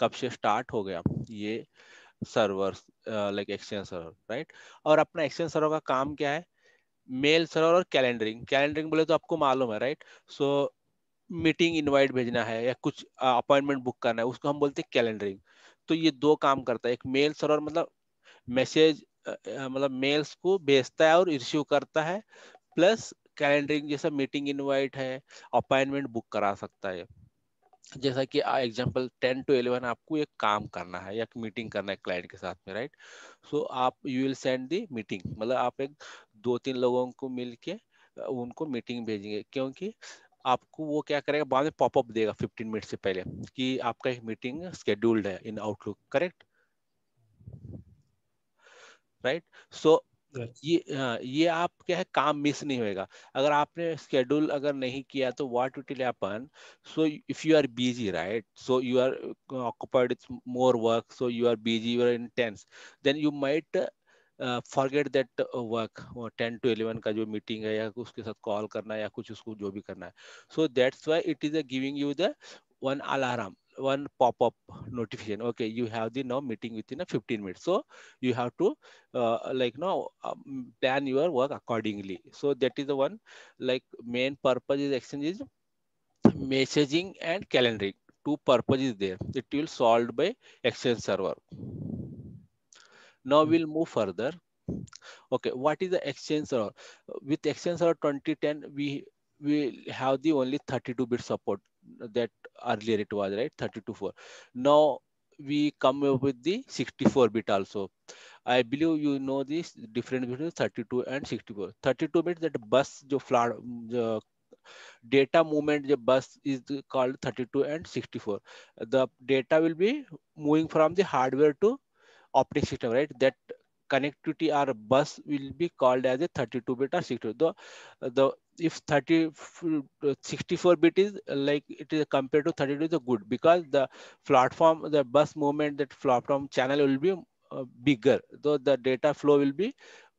कब से स्टार्ट हो गया ये server like exchange server right और अपना एक्सचेंज सर्वर का काम क्या है मेल सर्वर और कैलेंडरिंग कैलेंडरिंग बोले तो आपको मालूम है राइट सो मीटिंग इनवाइट भेजना है या कुछ अपॉइंटमेंट बुक करना है उसको हम बोलते हैं कैलेंडरिंग तो ये दो काम करता है एक मेल सर्वर मतलब मैसेज मतलब मेल्स को भेजता है और रिसीव करता है प्लस कैलेंडरिंग जैसा मीटिंग इनवाइट है अपॉइंटमेंट बुक करा सकता है जैसा कि एग्जाम्पल टेन टू इलेवन आपको एक काम करना है या मीटिंग करना है क्लाइंट के साथ में राइट सो so, आप you will send the meeting मतलब आप एक दो तीन लोगों को मिल के उनको मीटिंग भेजेंगे क्योंकि आपको वो क्या करेगा बाद में पॉपअप देगा फिफ्टीन मिनट से पहले कि आपका एक मीटिंग स्केड्यूल्ड है in Outlook correct right so ये हाँ, ये आप क्या है काम मिस नहीं होएगा अगर आपने स्केड्यूल अगर नहीं किया तो what will happen so if you are busy right so you are occupied with more work so you are busy you are intense then you might forget that work ten to eleven का जो meeting है या उसके साथ call करना है या कुछ उसको जो भी करना है so that's why it is a giving you the one alarm one pop-up notification okay you have the now meeting within a 15 minutes so you have to uh, like now um, plan your work accordingly so that is the one like main purpose is exchange is messaging and calendaring two purposes there it will solved by exchange server now we'll move further okay what is the exchange server with exchange server 2010 we we have the only 32 bit support that earlier it was right 32 4 now we come up with the 64 bit also i believe you know this difference between 32 and 64 32 bit that bus the data movement the bus is called 32 and 64 the data will be moving from the hardware to optic system right that connectivity or bus will be called as a 32 bit or 64 the the if 30 uh, 64 bit is uh, like it is compared to 32 is a good because the platform the bus movement that platform channel will be uh, bigger though the data flow will be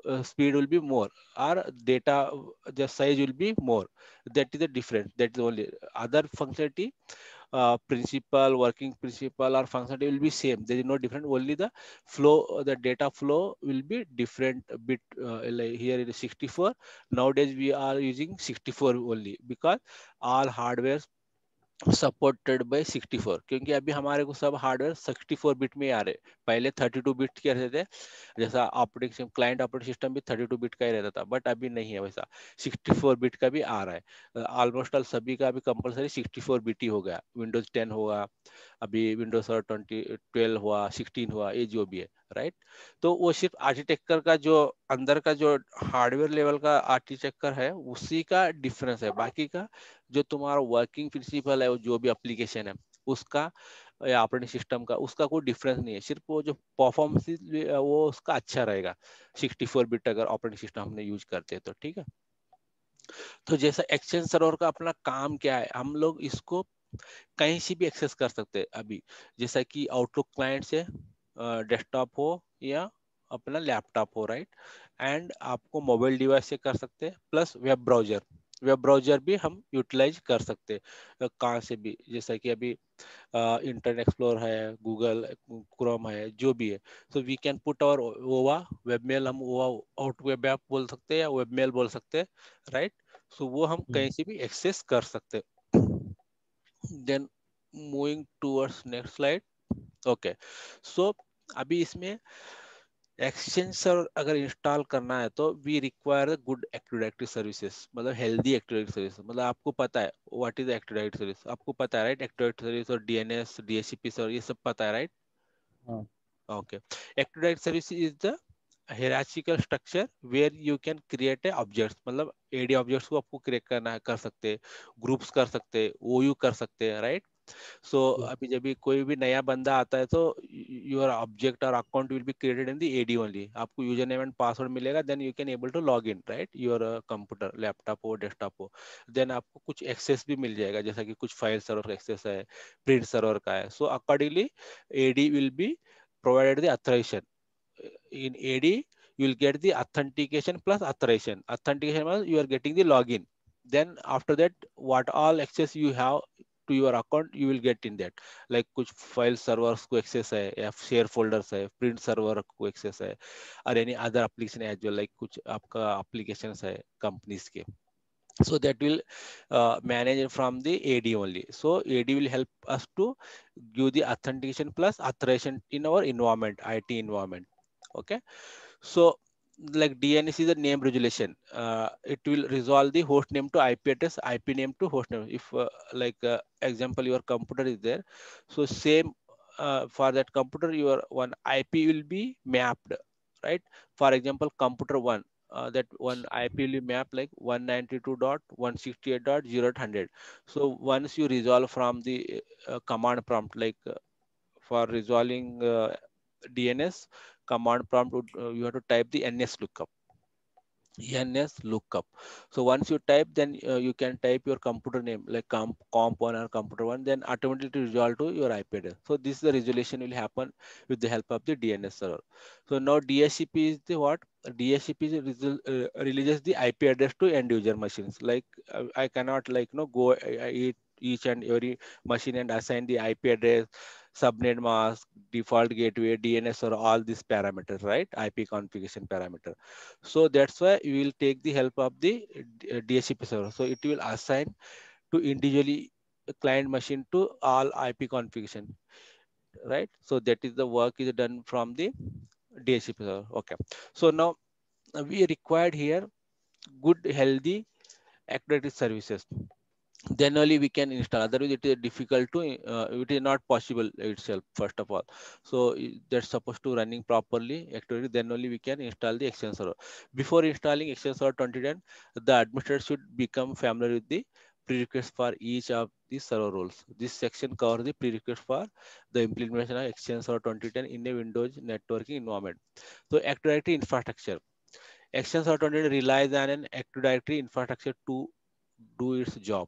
uh, speed will be more or data the size will be more that is the difference that is only other functionality uh, principal working principle or functionality will be same there is no different only the flow uh, the data flow will be different bit uh, like it is 64 nowadays we are using 64 only because all hardware. Supported by 64 क्योंकि अभी हमारे को सब hardware 64 bit में आ रहे पहले 32 bit के रहते थे जैसा operating system client operating system भी 32 बिट का ही रहता था बट अभी नहीं है वैसा 64 बिट का भी आ रहा है ऑलमोस्ट ऑल सभी का अभी कंपलसरी 64 बिट ही हो गया विंडोज 10 होगा अभी विंडोज सर ट्वेंटी ट्वेल्व हुआ सिक्सटीन हुआ ये जो भी है राइट तो वो सिर्फ आर्किटेक्चर का जो अंदर का जो हार्डवेयर लेवल का आर्किटेक्चर है उसी का डिफरेंस है बाकी का जो तुम्हारा वर्किंग प्रिंसिपल है जो भी अप्लीकेशन है उसका या ऑपरेटिंग सिस्टम का उसका कोई डिफरेंस नहीं है सिर्फ वो जो परफॉर्मेंस वो उसका अच्छा रहेगा 64 बिट अगर ऑपरेटिंग सिस्टम हमने यूज करते हैं तो ठीक है तो जैसा एक्सचेंज सर्वर का अपना काम क्या है हम लोग इसको कहीं से भी एक्सेस कर सकते हैं अभी जैसा कि आउटलुक क्लाइंट से डेस्कटॉप हो या अपना लैपटॉप हो राइट एंड आपको मोबाइल डिवाइस से कर सकते हैं plus web browser web browser भी हम यूटिलाइज कर सकते हैं कहाँ से भी जैसा कि अभी इंटरनेट एक्सप्लोर है गूगल क्रोम है जो भी है so we can put our ओवा वेब मेल हम ओवा आउट वेब ऐप बोल सकते हैं या वेब मेल बोल सकते हैं राइट सो वो हम हम्म। कहीं से भी एक्सेस कर सकते then moving towards next slide okay so अभी इसमें एक्सचेंजर अगर इंस्टॉल करना है तो we require good active services मतलब हेल्दी एक्टिव सर्विस मतलब आपको पता है व्हाट इज एक्टिव सर्विस आपको पता है राइट एक्टिव सर्विस और डीएनएस डीएचसीपी सर ये सब पता है right okay active service is the hierarchical structure where you can create a objects मतलब एडी ऑब्जेक्ट्स को आपको क्रिएट करना कर सकते ग्रुप्स कर सकते ओ कर सकते हैं राइट right? सो hmm. अभी जब भी कोई भी नया बंदा आता है तो योर ऑब्जेक्ट और account will be created in the AD only आपको यूजर नेम एंड पासवर्ड मिलेगा then you can able to log in right your computer laptop हो डेस्कटॉप हो देन आपको कुछ एक्सेस भी मिल जाएगा जैसा कि कुछ फाइल सर्वर का एक्सेस है प्रिंट सर्वर का है so accordingly AD will be provided the in AD you will get the authentication plus plus authentication mean you are getting the log in then after that what all access you have to your account, you will get in that. Like which file servers को access है, share folders है, print server को access है, or any other application as well, like which आपका applications है companies के. So that will uh, manage from the AD only. So AD will help us to do the authentication plus authorization in our environment, IT environment. Okay. So like DNS is a name resolution. Uh, it will resolve the host name to IP address, IP name to host name. If uh, like uh, example, your computer is there. So same uh, for that computer, your one IP will be mapped, right? For example, computer one, uh, that one IP will map like 192.168.0.100. So once you resolve from the uh, command prompt, like for resolving DNS, command prompt would, uh, you have to type the ns lookup ns lookup so once you type then uh, you can type your computer name like comp comp one or computer one then automatically resolve to your ip address so this is the resolution will happen with the help of the dns server so now dhcp is the what dhcp resol- uh, releases the ip address to end user machines like uh, i cannot like you know go uh, each and every machine and assign the ip address subnet mask, default gateway, DNS, or all these parameters, right? IP configuration parameter. So that's why you will take the help of the DHCP server. So it will assign to individually client machine to all IP configuration, right? So that is the work is done from the DHCP server. Okay. So now we required here good, healthy, accredited services then only we can install otherwise it is difficult to uh, it is not possible itself first of all so that's supposed to running properly actually then only we can install the exchange server before installing exchange server 2010 the administrator should become familiar with the prerequisites for each of the server roles this section covers the prerequisites for the implementation of exchange server 2010 in a windows networking environment so active directory infrastructure exchange server 2010 relies on an active directory infrastructure to do its job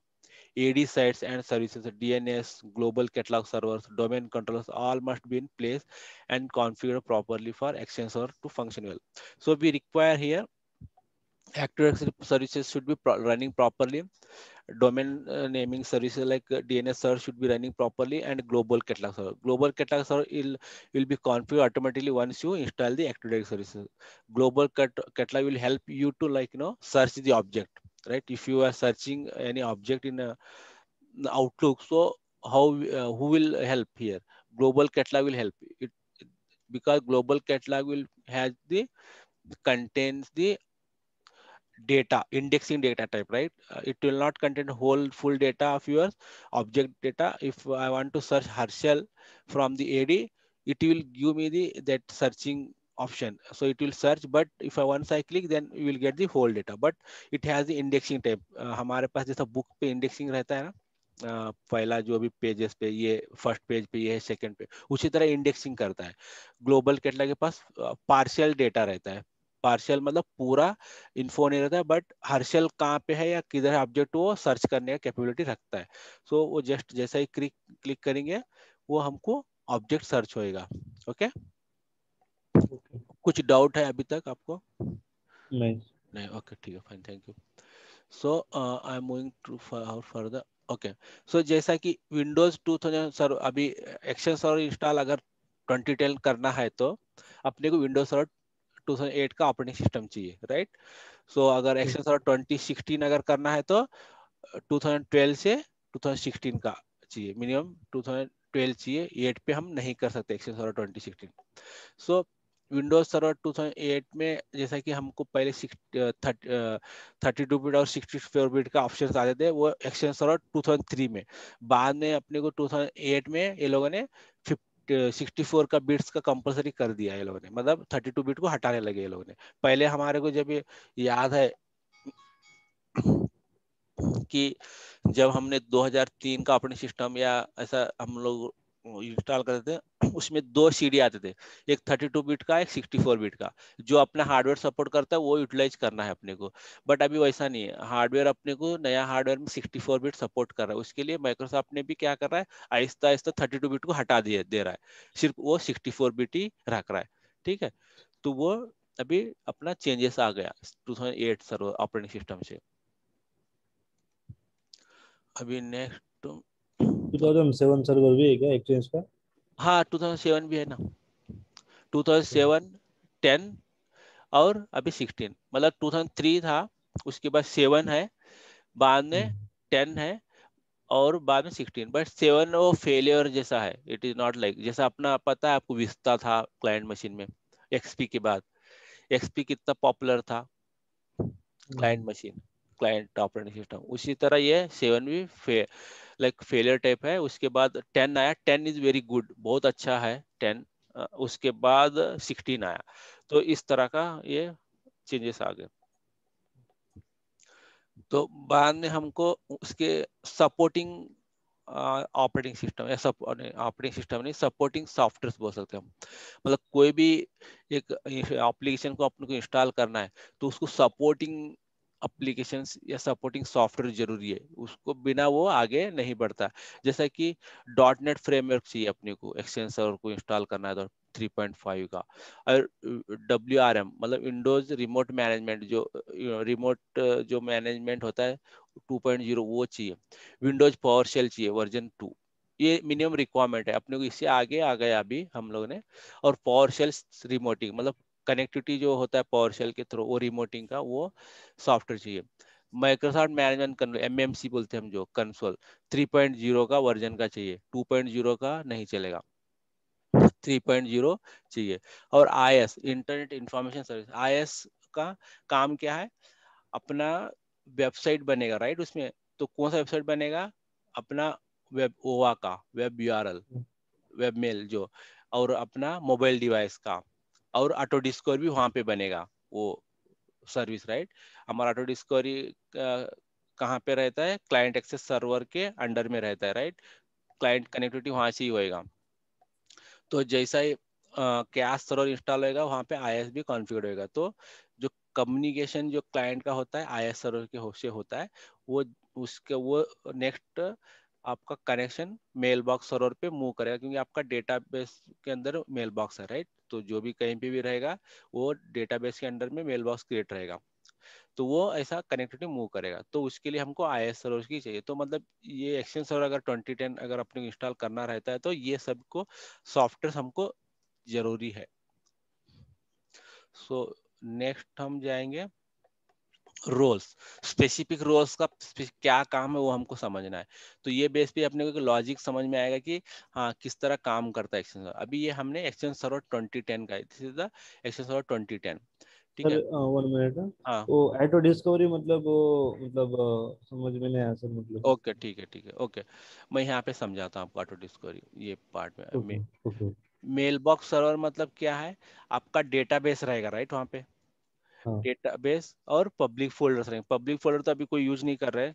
AD sites and services, DNS, global catalog servers, domain controllers, all must be in place and configured properly for Exchange server to function well. So we require here Active services should be pro running properly. Domain uh, naming services like uh, DNS server should be running properly and global catalog server. Global catalog server will, will be configured automatically once you install the Active Directory services. Global cat catalog will help you to like, you know, search the object right if you are searching any object in a, outlook so how uh, who will help here global catalog will help it, because global catalog will has the contains the data indexing data type right uh, it will not contain whole full data of your object data if i want to search herschel from the ad it will give me the that searching option so it will search but if i once i click then you will get the whole data but it has the indexing type uh, paas jaisa book pe indexing rehta hai na pehla Uh, पहला जो भी pages पे ये first page पे ये है second पे उसी तरह इंडेक्सिंग करता है ग्लोबल केटला के पास पार्शियल uh, डेटा रहता है पार्शियल मतलब पूरा इन्फो नहीं रहता है बट हर्शियल कहाँ पे है या किधर ऑब्जेक्ट वो सर्च करने का कैपेबिलिटी रखता है सो so, वो जस्ट जैसा ही क्लिक क्लिक करेंगे वो हमको ऑब्जेक्ट सर्च होएगा ओके okay? कुछ डाउट है अभी तक आपको नहीं नहीं ओके ठीक है fine thank you so I am moving to for further okay so जैसा कि विंडोज 2000 सर अभी एक्शन सर इंस्टॉल अगर 2010 करना है तो अपने को विंडोज सर 2008 का ऑपरेटिंग सिस्टम चाहिए राइट सो अगर एक्शन सर 2016 अगर करना है तो 2012 से 2016 का चाहिए मिनिमम 2012 चाहिए 8 पे हम नहीं कर सकते action server 2016 so so, Windows server 2008 में जैसा कि हमको पहले थर्टी टू बिट और सिक्सटी फोर बिट का ऑप्शन आते थे वो एक्सचेंज सर्वर 2003 में बाद में अपने को 2008 में ये लोगों ने 64 का बिट्स का कंपलसरी कर दिया ये लोगों ने मतलब 32 बिट को हटाने लगे ये लोगों ने पहले हमारे को जब याद है कि जब हमने 2003 का अपने सिस्टम या ऐसा हम लोग इंस्टॉल करते थे उसमें दो सीडी आते थे एक 32 बिट का एक 64 बिट का जो अपना हार्डवेयर सपोर्ट करता है वो यूटिलाइज करना है अपने को बट अभी वैसा नहीं है हार्डवेयर अपने को नया हार्डवेयर में 64 बिट सपोर्ट कर रहा है उसके लिए माइक्रोसॉफ्ट ने भी क्या कर रहा है आहिस्ता आहिस्ता थर्टी बिट को हटा दिया दे रहा है सिर्फ वो सिक्सटी बिट ही रख रहा है ठीक है तो वो अभी अपना चेंजेस आ गया टू सर्वर ऑपरेटिंग सिस्टम से अभी नेक्स्ट 2007 सर्वर भी है क्या एक्सचेंज का हाँ 2007 भी है ना 2007 10 और अभी 16 मतलब 2003 था उसके बाद 7 है बाद में 10 हम्म। है और बाद में 16 बट 7 वो फेलियर जैसा है इट इज नॉट लाइक जैसा अपना पता है आपको विस्ता था क्लाइंट मशीन में एक्सपी के बाद एक्सपी कितना पॉपुलर था client machine client operating system उसी तरह ये सेवन भी लाइक फेलियर टाइप है उसके बाद टेन आया टेन इज वेरी गुड बहुत अच्छा है टेन उसके बाद सिक्सटीन आया तो इस तरह का ये चेंजेस आ गए तो बाद में हमको उसके सपोर्टिंग ऑपरेटिंग सिस्टम या सब ऑपरेटिंग सिस्टम नहीं सपोर्टिंग सॉफ्टवेयर बोल सकते हैं हम मतलब कोई भी एक एप्लीकेशन को अपने को इंस्टॉल करना है तो उसको सपोर्टिंग अप्लीकेशन या सपोर्टिंग सॉफ्टवेयर जरूरी है उसको बिना वो आगे नहीं बढ़ता जैसा कि डॉट नेट फ्रेमवर्क चाहिए अपने को एक्सचेंज सर्वर को इंस्टॉल करना है तो 3.5 का और डब्ल्यू आर एम मतलब विंडोज रिमोट मैनेजमेंट जो रिमोट जो मैनेजमेंट होता है 2.0 वो चाहिए विंडोज पावर शेल चाहिए वर्जन टू ये मिनिमम रिक्वायरमेंट है अपने को इससे आगे आ गया अभी हम लोग ने और पावर सेल्स रिमोटिंग मतलब कनेक्टिविटी जो होता है पावर सेल के थ्रू वो रिमोटिंग का वो सॉफ्टवेयर चाहिए Microsoft management M M C बोलते हैं हम जो कंसोल 3.0 का वर्जन का चाहिए 2.0 का नहीं चलेगा 3.0 चाहिए और I S internet information service I S का काम क्या है अपना वेबसाइट बनेगा राइट उसमें तो कौन सा वेबसाइट बनेगा अपना वेब ओवा का वेब यू वेब मेल जो और अपना मोबाइल डिवाइस का और ऑटो डिस्कवर भी वहां पे बनेगा वो सर्विस राइट हमारा ऑटो डिस्कवरी कहाँ पे रहता है क्लाइंट एक्सेस सर्वर के अंडर में रहता है राइट क्लाइंट कनेक्टिविटी वहां से ही होएगा तो जैसा ही कैश सर्वर इंस्टॉल होएगा वहां पे आई एस कॉन्फ़िगर होएगा तो जो कम्युनिकेशन जो क्लाइंट का होता है आई एस सर्वर के से होता है वो उसके वो नेक्स्ट आपका कनेक्शन मेल बॉक्स सर्वर पे मूव करेगा क्योंकि आपका बेस के अंदर मेल बॉक्स है राइट तो जो भी कहीं पे भी रहेगा वो डेटाबेस के अंडर में मेल बॉक्स क्रिएट रहेगा तो वो ऐसा कनेक्टिविटी मूव करेगा तो उसके लिए हमको आई एस सर्वर की चाहिए तो मतलब ये एक्सचेंज सर्वर अगर ट्वेंटी टेन अगर अपने इंस्टॉल करना रहता है तो ये सबको सॉफ्टवेयर हमको जरूरी है सो so, नेक्स्ट हम जाएंगे रोल्स स्पेसिफिक रोल्स का क्या काम है वो हमको समझना है तो ये बेस पे अपने को लॉजिक समझ में आएगा कि हाँ किस तरह काम करता है एक्सचेंज सर्वर अभी ये हमने एक्सचेंज सर्वर ट्वेंटी टेन का this is the exchange server twenty ten ठीक है वन मिनट वो डिस्कवरी मतलब वो मतलब समझ में नहीं आया सर मतलब ओके ठीक है ठीक है ओके मैं यहाँ पे समझाता हूँ आपको ऑटो डिस्कवरी ये पार्ट में ओके, मेल बॉक्स सर्वर मतलब क्या है आपका डेटाबेस रहेगा राइट वहाँ पे हाँ। डेटाबेस और पब्लिक फोल्डर्स रहेंगे पब्लिक फोल्डर तो अभी कोई यूज नहीं कर रहे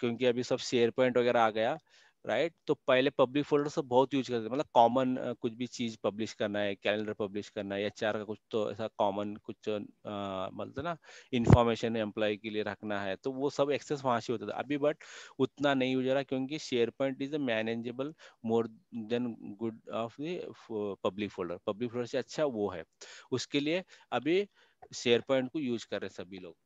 क्योंकि अभी सब शेयर पॉइंट वगैरह आ गया राइट तो पहले पब्लिक फोल्डर सब बहुत यूज करते मतलब कॉमन कुछ भी चीज पब्लिश करना है कैलेंडर पब्लिश करना है एच का कुछ तो ऐसा कॉमन कुछ मतलब ना इन्फॉर्मेशन एम्प्लॉय के लिए रखना है तो वो सब एक्सेस वहां से होता था अभी बट उतना नहीं हो जा रहा क्योंकि share point is manageable more than good of the public folder public folder से अच्छा वो है उसके लिए अभी शेयर पॉइंट को यूज कर रहे हैं सभी लोग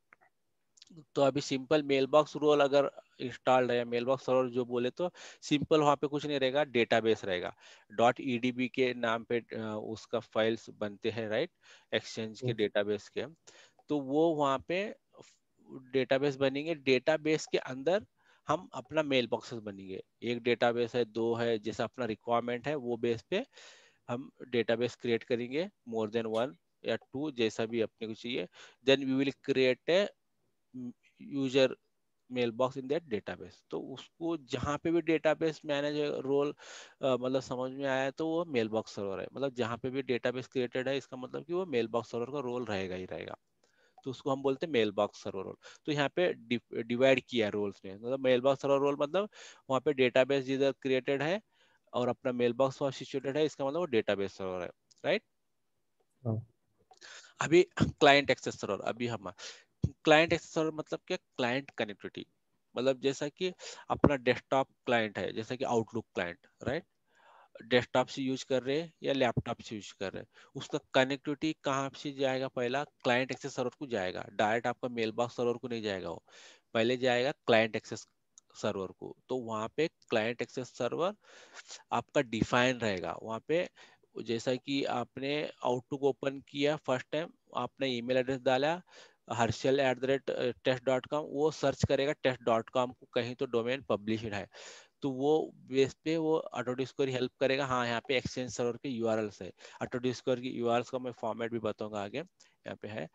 तो अभी सिंपल मेल बॉक्स रोल अगर इंस्टॉल्ड है मेल बॉक्स रोल जो बोले तो सिंपल वहाँ पे कुछ नहीं रहेगा डेटाबेस रहेगा डॉट ई e के नाम पे उसका फाइल्स बनते हैं राइट एक्सचेंज के डेटाबेस हम्म। के तो वो वहाँ पे डेटाबेस बनेंगे डेटाबेस के अंदर हम अपना मेल बॉक्सेस बनेंगे एक डेटाबेस है दो है जैसा अपना रिक्वायरमेंट है वो बेस पे हम डेटाबेस क्रिएट करेंगे मोर देन वन या टू जैसा भी अपने को चाहिए then we will create a user mail box in that database तो उसको जहाँ पे भी डेटाबेस मैनेजर रोल मतलब समझ में आया तो वो मेल बॉक्स सर्वर है मतलब जहाँ पे भी डेटाबेस क्रिएटेड है इसका मतलब कि वो मेल बॉक्स सर्वर का रोल रहेगा ही रहेगा तो उसको हम बोलते हैं मेल बॉक्स सर्वर रोल तो यहाँ पे डिवाइड किया रोल्स में मतलब मेल बॉक्स सर्वर रोल मतलब वहाँ पे डेटाबेस जिधर क्रिएटेड है और अपना मेल बॉक्स वहाँ सिचुएटेड है इसका मतलब वो डेटाबेस सर्वर है राइट right? oh. अभी क्लाइंट एक्सेस सर्वर अभी हम क्लाइंट एक्सेस सर्वर मतलब क्या क्लाइंट कनेक्टिविटी मतलब जैसा कि अपना डेस्कटॉप क्लाइंट है जैसा कि आउटलुक क्लाइंट राइट डेस्कटॉप से यूज कर रहे हैं या लैपटॉप से यूज कर रहे हैं उसका कनेक्टिविटी कहाँ से जाएगा पहला क्लाइंट एक्सेस सर्वर को जाएगा डायरेक्ट आपका मेल बॉक्स सर्वर को नहीं जाएगा वो पहले जाएगा क्लाइंट एक्सेस सर्वर को तो वहाँ पे क्लाइंट एक्सेस सर्वर आपका डिफाइन रहेगा वहाँ पे जैसा कि आपने आउटलुक ओपन किया फर्स्ट टाइम आपने ईमेल एड्रेस डाला Harshal at the rate test dot com वो सर्च करेगा टेस्ट डॉट कॉम को कहीं तो डोमेन पब्लिश है तो वो बेस पे वो ऑटो डिस्कवर हेल्प करेगा हाँ यहाँ पे एक्सचेंज सर्वर के यू आर एल्स है ऑटो डिस्कवर की यू आर एल्स का मैं फॉर्मेट भी बताऊंगा आगे यहाँ पे है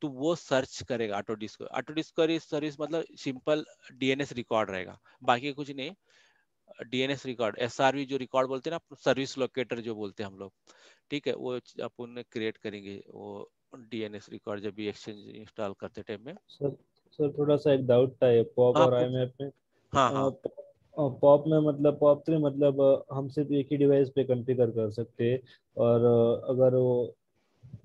तो वो सर्च करेगा auto discover auto discover service मतलब सिंपल डीएनएस रिकॉर्ड रहेगा बाकी कुछ नहीं डीएनएस रिकॉर्ड एसआरवी जो रिकॉर्ड बोलते हैं ना सर्विस लोकेटर जो बोलते हैं हम लोग ठीक है वो अपन क्रिएट करेंगे वो डीएनएस रिकॉर्ड जब भी एक्सचेंज इंस्टॉल करते टाइम में सर सर थोड़ा सा एक डाउट था ये पॉप हाँ, और आईएमएफ में हां हां पॉप में मतलब पॉप थ्री मतलब हम सिर्फ एक ही डिवाइस पे कॉन्फ़िगर कर सकते हैं और अगर वो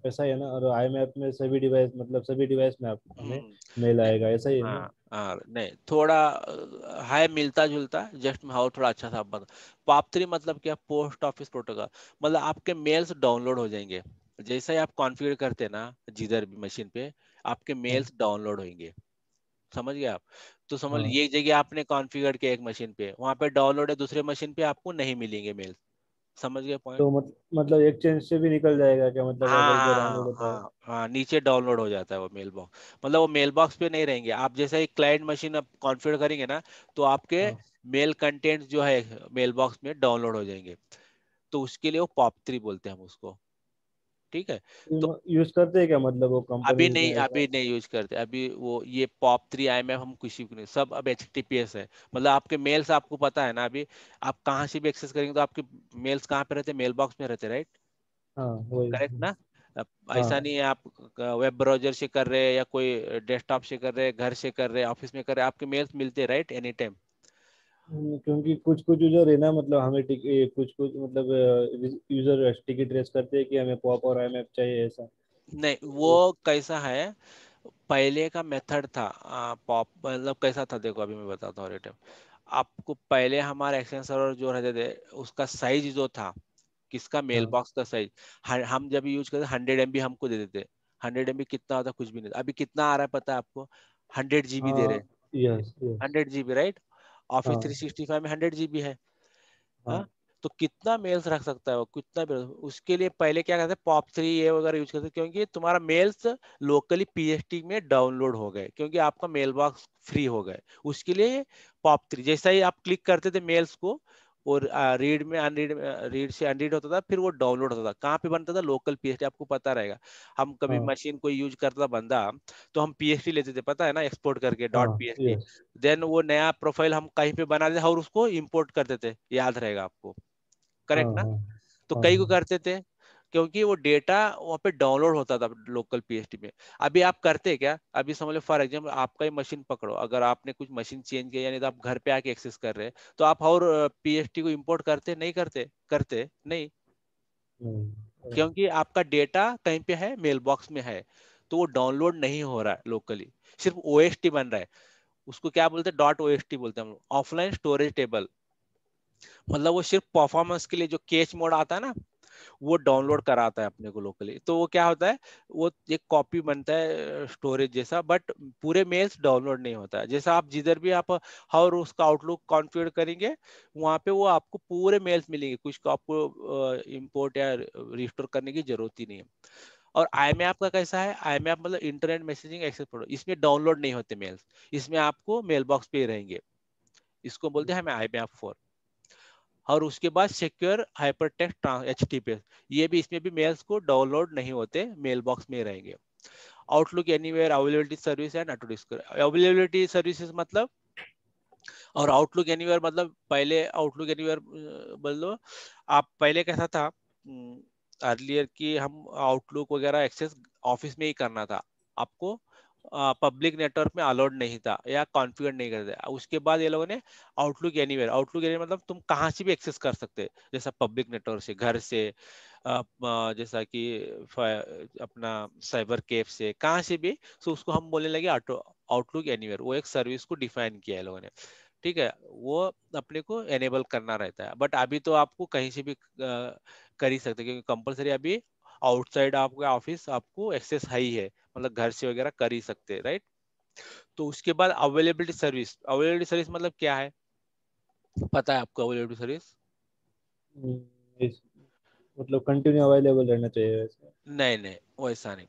ऐसा ही है ना और आई मैप में सभी डिवाइस मतलब सभी डिवाइस में आपको हमें मेल हम्म। आएगा ऐसा ही है ना हाँ, हाँ, नहीं थोड़ा हाई मिलता जुलता जस्ट हाउ थोड़ा अच्छा सा बता थ्री मतलब क्या पोस्ट ऑफिस प्रोटोकॉल मतलब आपके मेल्स डाउनलोड हो जाएंगे जैसे ही आप कॉन्फ़िगर करते ना जिधर भी मशीन पे आपके मेल्स हम्म। डाउनलोड होंगे समझ गए आप तो समझ हाँ। ये जगह आपने कॉन्फ़िगर किया एक मशीन पे वहाँ पे डाउनलोड है दूसरे मशीन पे आपको नहीं मिलेंगे मेल्स समझ गए पॉइंट तो मत, मतलब चेंज से भी निकल जाएगा क्या मतलब हाँ, तो। हाँ, हाँ, नीचे डाउनलोड हो जाता है वो मेल बॉक्स मतलब वो मेल बॉक्स पे नहीं रहेंगे आप जैसा एक क्लाइंट मशीन आप कॉन्फ़िगर करेंगे ना तो आपके हाँ. मेल कंटेंट जो है मेल बॉक्स में डाउनलोड हो जाएंगे तो उसके लिए वो पॉप थ्री बोलते हैं हम उसको ठीक है तो यूज करते हैं क्या मतलब वो कंपनी अभी नहीं अभी नहीं यूज करते अभी वो ये पॉप थ्री आई हम कुछ नहीं सब अब एच है मतलब आपके मेल्स आपको पता है ना अभी आप कहाँ से भी एक्सेस करेंगे तो आपके मेल्स कहाँ पे रहते मेल बॉक्स में रहते राइट हाँ, करेक्ट ना हाँ। ऐसा नहीं है आप वेब ब्राउजर से कर रहे हैं या कोई डेस्कटॉप से कर रहे हैं घर से कर रहे हैं ऑफिस में कर रहे हैं आपके मेल्स मिलते हैं राइट एनी टाइम हम्म, क्योंकि कुछ कुछ यूजर है ना मतलब हमें कुछ कुछ मतलब यूजर टिकट रेस करते हैं कि हमें पॉप और एमएफ चाहिए ऐसा नहीं वो तो कैसा है पहले का मेथड था पॉप मतलब कैसा था देखो अभी मैं बताता हूँ रिटर्न आपको पहले हमारा एक्सचेंज सर्वर जो रहते थे उसका साइज जो था किसका मेल हाँ। बॉक्स का साइज हम जब यूज करते हंड्रेड एम हमको दे देते हंड्रेड एम कितना होता कुछ भी नहीं अभी कितना आ रहा है पता है आपको हंड्रेड जीबी दे रहे hundred GB right office three sixty five में हंड्रेड जीबी है हाँ।, हाँ। तो कितना मेल्स रख सकता है वो कितना मेल्स उसके लिए पहले क्या करते हैं पॉप थ्री ये वगैरह यूज करते हैं क्योंकि तुम्हारा मेल्स लोकली पी में डाउनलोड हो गए क्योंकि आपका मेल बॉक्स फ्री हो गए उसके लिए पॉप थ्री जैसा ही आप क्लिक करते थे मेल्स को और रीड में अनरीड रीड से अनरीड होता था फिर वो डाउनलोड होता था कहाँ पे बनता था लोकल पीएचडी आपको पता रहेगा हम कभी हाँ। मशीन कोई यूज करता था बंदा तो हम पीएचडी लेते थे पता है ना एक्सपोर्ट करके डॉट हाँ, पीएचडी देन वो नया प्रोफाइल हम कहीं पे बना देते और उसको इम्पोर्ट करते थे याद रहेगा आपको करेक्ट ना हाँ, तो कई को करते थे क्योंकि वो डेटा वहाँ पे डाउनलोड होता था लोकल पी में अभी आप करते क्या अभी समझ लो फॉर एग्जाम्पल आपका ही मशीन पकड़ो अगर आपने कुछ मशीन चेंज किया यानी तो आप घर पे आके एक्सेस कर रहे हैं तो आप और पी को इम्पोर्ट करते नहीं करते करते नहीं हम्म। क्योंकि आपका डेटा कहीं पे है मेल बॉक्स में है तो वो डाउनलोड नहीं हो रहा है लोकली सिर्फ ओ बन रहा है उसको क्या बोलते हैं डॉट ओ बोलते हैं ऑफलाइन स्टोरेज टेबल मतलब वो सिर्फ परफॉर्मेंस के लिए जो केच मोड आता है ना वो डाउनलोड कराता है अपने को लोकली तो वो क्या होता है वो एक कॉपी बनता है स्टोरेज जैसा बट पूरे मेल्स डाउनलोड नहीं होता है जैसा आप जिधर भी आप हर उसका आउटलुक कॉन्फ़िगर करेंगे वहाँ पे वो आपको पूरे मेल्स मिलेंगे कुछ को आपको इम्पोर्ट या रिस्टोर करने की जरूरत ही नहीं है और आई एम का कैसा है आई एम मतलब इंटरनेट मैसेजिंग एक्सेस प्रोटोकॉल इसमें डाउनलोड नहीं होते मेल्स इसमें आपको मेल बॉक्स पे रहेंगे इसको बोलते हैं हमें आई एम फोर और उसके बाद सिक्योर हाइपर टेक्स एच ये भी इसमें भी मेल्स को डाउनलोड नहीं होते मेल बॉक्स में रहेंगे Outlook anywhere availability service and auto discover availability service मतलब और आउटलुक एनीवेयर मतलब पहले आउटलुक एनी बोल दो आप पहले कैसा था अर्लियर की हम आउटलुक वगैरह एक्सेस ऑफिस में ही करना था आपको पब्लिक नेटवर्क में अलाउड नहीं था या कॉन्फिगर नहीं करते उसके बाद ये लोगों ने आउटलुक एनीवेयर आउटलुक एनीवेयर मतलब तुम कहाँ से भी एक्सेस कर सकते जैसा पब्लिक नेटवर्क से घर से जैसा कि अपना साइबर केफ से कहाँ से भी सो उसको हम बोलने लगे आउटलुक एनीवेयर वो एक सर्विस को डिफाइन किया है लोगों ने ठीक है वो अपने को एनेबल करना रहता है बट अभी तो आपको कहीं से भी कर ही सकते क्योंकि कंपलसरी अभी आउटसाइड आपका ऑफिस आपको एक्सेस हाई है मतलब घर से वगैरह कर ही सकते हैं राइट तो उसके बाद अवेलेबिलिटी सर्विस अवेलेबिलिटी सर्विस मतलब क्या है पता है आपको अवेलेबिलिटी सर्विस मतलब कंटिन्यू अवेलेबल रहना चाहिए नहीं नहीं वैसा नहीं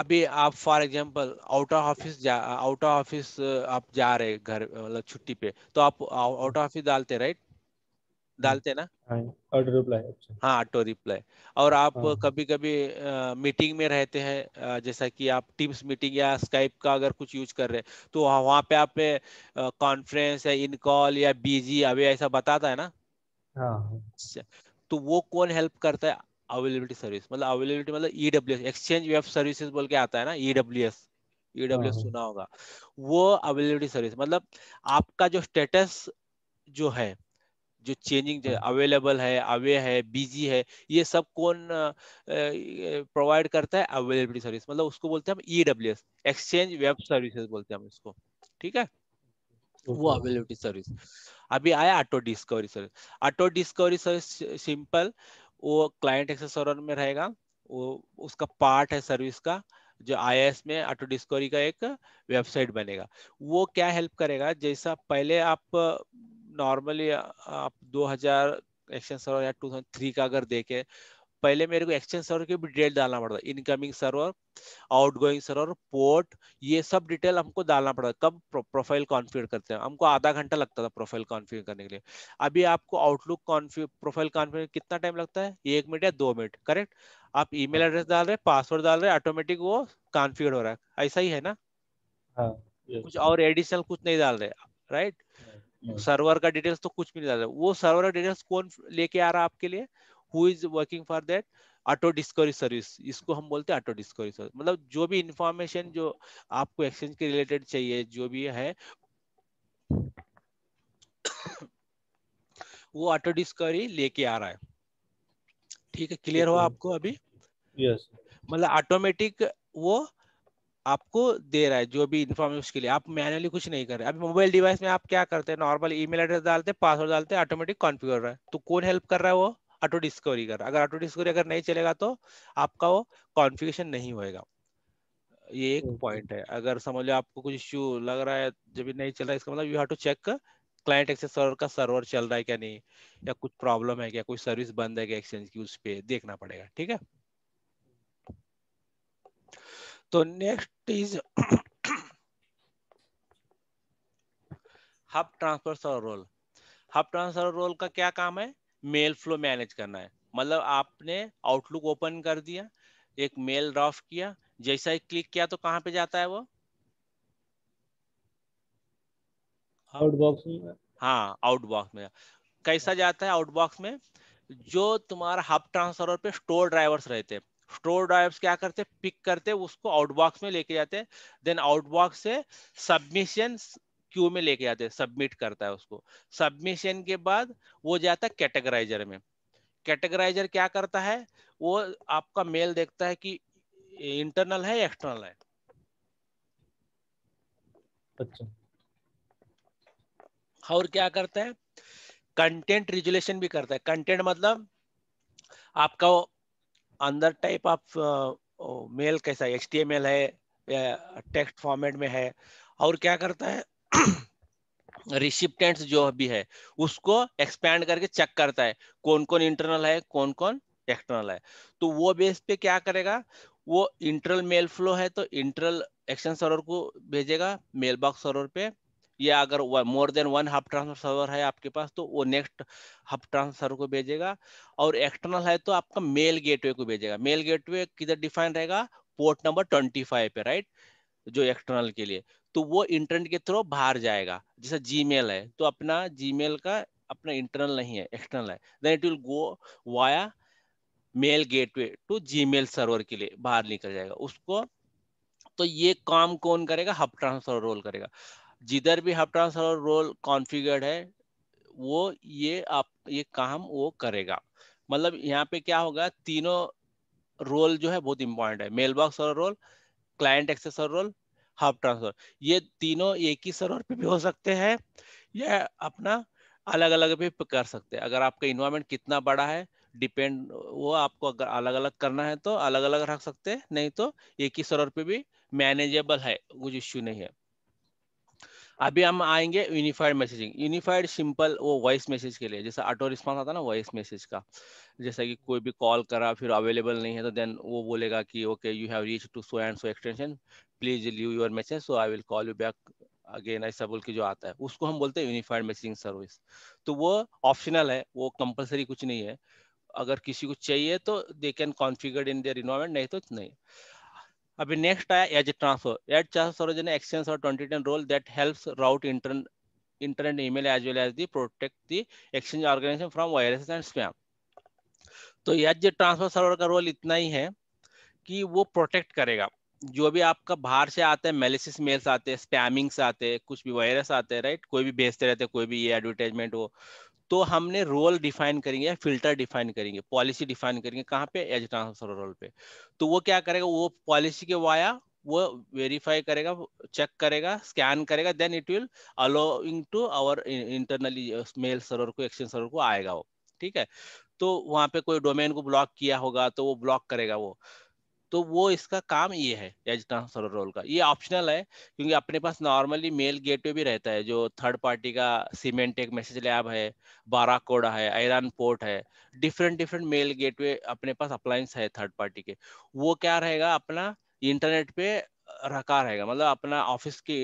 अभी आप for example out of office out of office आप जा रहे घर मतलब छुट्टी पे तो आप आउट ऑफ ऑफिस डालते राइट डालते ना ऑटो रिप्लाई हाँ ऑटो रिप्लाई अच्छा। हाँ, और आप हाँ। कभी कभी आ, मीटिंग में रहते हैं जैसा कि आप टीम्स मीटिंग या स्काइप का अगर कुछ यूज कर रहे हैं तो वहाँ पे आप कॉन्फ्रेंस या इन कॉल या बीजी अभी ऐसा बताता है ना हाँ।, हाँ। अच्छा, तो वो कौन हेल्प करता है अवेलेबिलिटी सर्विस मतलब अवेलेबिलिटी मतलब ईडब्ल्यू एक्सचेंज वेब सर्विसेज बोल के आता है ना ईडब्ल्यू एस ईडब्ल्यू सुना होगा वो अवेलेबिलिटी सर्विस मतलब आपका जो स्टेटस जो है जो चेंजिंग अवेलेबल हाँ। है अवे है बिजी है ये सब कौन प्रोवाइड करता है अवेलेबिलिटी सर्विस मतलब उसको बोलते हैं हम ईडब्ल्यू एक्सचेंज वेब सर्विसेज बोलते हैं हम इसको ठीक है वो अवेलेबिलिटी सर्विस अभी आया auto discovery service auto discovery service simple वो क्लाइंट एक्सेस में रहेगा वो उसका पार्ट है सर्विस का जो आई में ऑटो डिस्कवरी का एक वेबसाइट बनेगा वो क्या हेल्प करेगा जैसा पहले आप नॉर्मली uh, आप 2000 एक्सचेंज सर्वर या 2003 का अगर देखें पहले मेरे को एक्सचेंज सर्वर की भी डिटेल डालना पड़ता incoming server outgoing server port ये सब डिटेल हमको डालना पड़ा कब प्रोफाइल कॉन्फ़िगर करते हैं हमको आधा घंटा लगता था प्रोफाइल कॉन्फ़िगर करने के लिए अभी आपको आउटलुक कॉन्फ़िग प्रोफाइल कॉन्फ़िगर कितना टाइम लगता है एक मिनट या दो मिनट करेक्ट आप ईमेल एड्रेस डाल रहे पासवर्ड डाल रहे ऑटोमेटिक वो कॉन्फ़िगर हो रहा है ऐसा ही है ना हाँ, कुछ और एडिशनल कुछ नहीं डाल रहे राइट हाँ. हम्म। सर्वर का डिटेल्स तो कुछ भी नहीं डाला वो सर्वर का डिटेल्स कौन लेके आ रहा है आपके लिए who is working for that auto discovery service इसको हम बोलते हैं ऑटो डिस्कवरी सर्विस मतलब जो भी इंफॉर्मेशन जो आपको एक्सचेंज के रिलेटेड चाहिए जो भी है वो ऑटो डिस्कवरी लेके आ रहा है ठीक है क्लियर हुआ आपको अभी यस yes. मतलब ऑटोमेटिक वो आपको दे रहा है जो भी इन्फॉर्मेशन उसके लिए आप मैनुअली कुछ नहीं कर रहे अभी मोबाइल डिवाइस में आप क्या करते हैं नॉर्मल ईमेल एड्रेस डालते हैं पासवर्ड डालते हैं ऑटोमेटिक कॉन्फ़िगर रहा है तो कौन हेल्प कर रहा है वो ऑटो डिस्कवरी कर रहा है अगर ऑटो डिस्कवरी अगर नहीं चलेगा तो आपका वो कॉन्फ़िगरेशन नहीं होएगा ये एक पॉइंट है अगर समझ लो आपको कुछ इश्यू लग रहा है जब भी नहीं चल रहा है इसका मतलब you have to check client access server का सर्वर चल रहा है क्या नहीं या कुछ प्रॉब्लम है क्या कोई सर्विस बंद है क्या एक्सचेंज की उस पर देखना पड़ेगा ठीक है तो next is hub transfer role hub transfer role का क्या काम है मेल फ्लो मैनेज करना है मतलब आपने आउटलुक ओपन कर दिया एक मेल ड्राफ्ट किया जैसा ही क्लिक किया तो कहां पे जाता है वो आउटबॉक्स में हाँ आउटबॉक्स में कैसा जाता है आउटबॉक्स में जो तुम्हारा हब ट्रांसफर पे स्टोर ड्राइवर्स रहते हैं स्टोर ड्राइव्स क्या करते हैं पिक करते हैं उसको आउटबॉक्स में लेके जाते हैं देन आउटबॉक्स से सबमिशन क्यू में लेके जाते हैं सबमिट करता है उसको सबमिशन के बाद वो जाता है कैटेगराइजर में कैटेगराइजर क्या करता है वो आपका मेल देखता है कि इंटरनल है एक्सटर्नल है अच्छा और क्या करता है कंटेंट रिजुलेशन भी करता है कंटेंट मतलब आपका अंदर टाइप ऑफ मेल कैसा एच टी एम एल है टेक्स्ट फॉर्मेट में है और क्या करता है रिसिप्टेंट्स जो भी है उसको एक्सपैंड करके चेक करता है कौन कौन इंटरनल है कौन कौन एक्सटर्नल है तो वो बेस पे क्या करेगा वो इंटरल मेल फ्लो है तो इंटरल एक्शन सर्वर को भेजेगा मेल बॉक्स सर्वर पे या अगर more than one hub transfer server है आपके पास तो वो नेक्स्ट हब ट्रांसफर सर्वर को भेजेगा और एक्सटर्नल है तो आपका मेल गेटवे को भेजेगा मेल गेटवे किधर डिफाइन रहेगा पोर्ट नंबर ट्वेंटी फाइव पे राइट जो एक्सटर्नल के लिए तो वो इंटरनेट के थ्रू बाहर जाएगा जैसे जी है तो अपना जी का अपना इंटरनल नहीं है एक्सटर्नल है then it will go via mail gateway to Gmail server के लिए बाहर निकल जाएगा उसको तो ये काम कौन करेगा हब ट्रांसफर रोल करेगा जिधर भी हाफ ट्रांसफर रोल कॉन्फ़िगर्ड है वो ये आप ये काम वो करेगा मतलब यहाँ पे क्या होगा तीनों रोल जो है बहुत इंपॉर्टेंट है मेल बॉक्स और रोल क्लाइंट एक्सेस और रोल हाफ ट्रांसफर ये तीनों एक ही सर्वर पे भी हो सकते हैं या अपना अलग अलग भी कर सकते हैं अगर आपका इन्वायरमेंट कितना बड़ा है डिपेंड वो आपको अगर अलग अलग करना है तो अलग अलग रख सकते हैं नहीं तो एक ही सर्वर पे भी मैनेजेबल है कुछ इश्यू नहीं है अभी हम आएंगे यूनिफाइड मैसेजिंग यूनिफाइड सिंपल वो वॉइस मैसेज के लिए जैसे ऑटो रिस्पॉन्स आता ना वॉइस मैसेज का जैसा कि कोई भी कॉल करा फिर अवेलेबल नहीं है तो देन वो बोलेगा कि okay you have reach to so and so extension please leave your message so I will call you back again ऐसा बोल के जो आता है उसको हम बोलते हैं यूनिफाइड मैसेजिंग सर्विस तो वो ऑप्शनल है वो कंपलसरी कुछ नहीं है अगर किसी को चाहिए तो they can configure in their environment नहीं तो नहीं अभी नेक्स्ट आया एज ट्रांसफर एज ट्रांसफर जो एक्सचेंज और twenty ten role that helps route intern internet email as well as the protect the exchange organization from virus and spam तो edge transfer server का role इतना ही है कि वो प्रोटेक्ट करेगा जो भी आपका बाहर से आते हैं मेलिसिस मेल्स आते हैं स्पैमिंग्स आते हैं कुछ भी वायरस आते हैं राइट कोई भी भेजते रहते हैं कोई भी ये एडवर्टाइजमेंट हो तो हमने रोल डिफाइन करेंगे या फिल्टर डिफाइन करेंगे पॉलिसी डिफाइन करेंगे कहाँ पे एज ट्रांसफर रोल पे तो वो क्या करेगा वो पॉलिसी के वाया वो वेरीफाई करेगा चेक करेगा स्कैन करेगा then it will allowing to our internally mail server को एक्सचेंज सर्वर को आएगा वो ठीक है तो वहाँ पे कोई डोमेन को ब्लॉक किया होगा तो वो ब्लॉक करेगा वो तो वो इसका काम ये है एज ट्रांसफर रोल का ये ऑप्शनल है क्योंकि अपने पास नॉर्मली मेल गेटवे भी रहता है जो थर्ड पार्टी का सीमेंट एक मैसेज लैब है बाराकोडा है आयरन पोर्ट है डिफरेंट डिफरेंट मेल गेटवे अपने पास अप्लायंस है थर्ड पार्टी के वो क्या रहेगा अपना इंटरनेट पे रखा रहेगा मतलब अपना ऑफिस के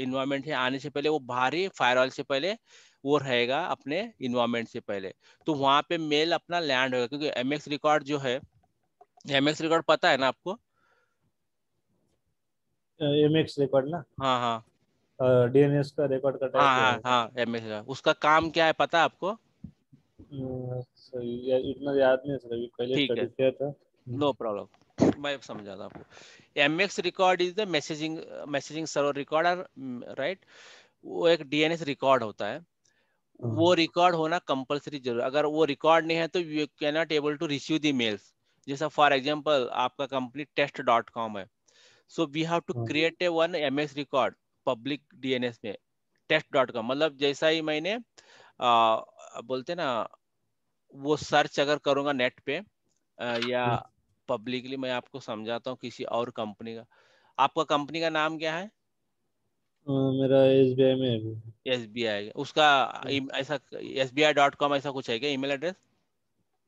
इन्वायरमेंट है आने से पहले वो बाहरी फायरवॉल से पहले वो रहेगा अपने इन्वायरमेंट से पहले तो वहाँ पे मेल अपना लैंड होगा क्योंकि एम रिकॉर्ड जो है एमएक्स रिकॉर्ड पता है ना आपको एमएक्स uh, रिकॉर्ड ना हाँ हाँ डीएनएस uh, का रिकॉर्ड करता हाँ, हाँ, है हाँ हाँ एमएक्स का उसका काम क्या है पता है आपको uh, इतना याद नहीं सर पहले ठीक है था नो प्रॉब्लम मैं समझा था आपको MX record is the messaging messaging server recorder right वो एक डीएनएस रिकॉर्ड होता है हाँ। वो रिकॉर्ड होना कंपलसरी जरूर अगर वो रिकॉर्ड नहीं है तो you can not able to receive the mails जैसा फॉर एग्जाम्पल आपका कंपनी टेस्ट डॉट कॉम है so we have to create a one M S record public D N S में टेस्ट डॉट कॉम मतलब जैसा ही मैंने आ, बोलते ना वो सर्च अगर करूँगा नेट पे आ, या पब्लिकली हाँ। मैं आपको समझाता हूँ किसी और कंपनी का आपका कंपनी का नाम क्या है मेरा एस बी आई में एस बी आई उसका हाँ। ऐसा S B I dot com ऐसा कुछ है क्या email address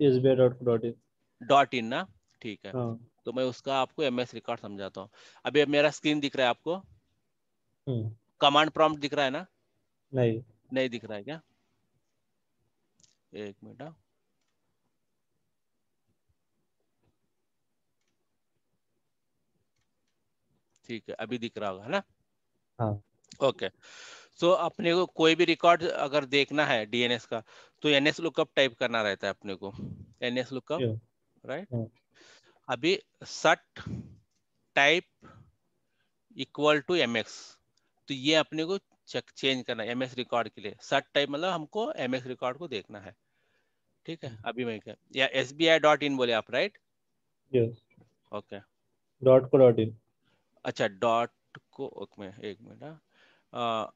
S B I dot dot in dot in ना ठीक है हाँ. तो मैं उसका आपको एम एस रिकॉर्ड समझाता हूँ अभी मेरा स्क्रीन दिख रहा है आपको कमांड प्रॉम्प्ट हम्म। दिख रहा है ना नहीं नहीं दिख रहा है क्या एक मिनट हाँ। ठीक है अभी दिख रहा होगा है ना हाँ। ओके सो so, अपने को कोई भी रिकॉर्ड अगर देखना है डीएनएस का तो एनएस लुकअप टाइप करना रहता है अपने को NS lookup right right? Hmm. अभी set type equal to M X तो ये अपने को चेक चेंज करना है एम एक्स रिकॉर्ड के लिए सट टाइप मतलब हमको एम एक्स रिकॉर्ड को देखना है ठीक है hmm. अभी मैं क्या या S B I dot in बोले आप right okay dot co dot in अच्छा डॉट को मैं एक minute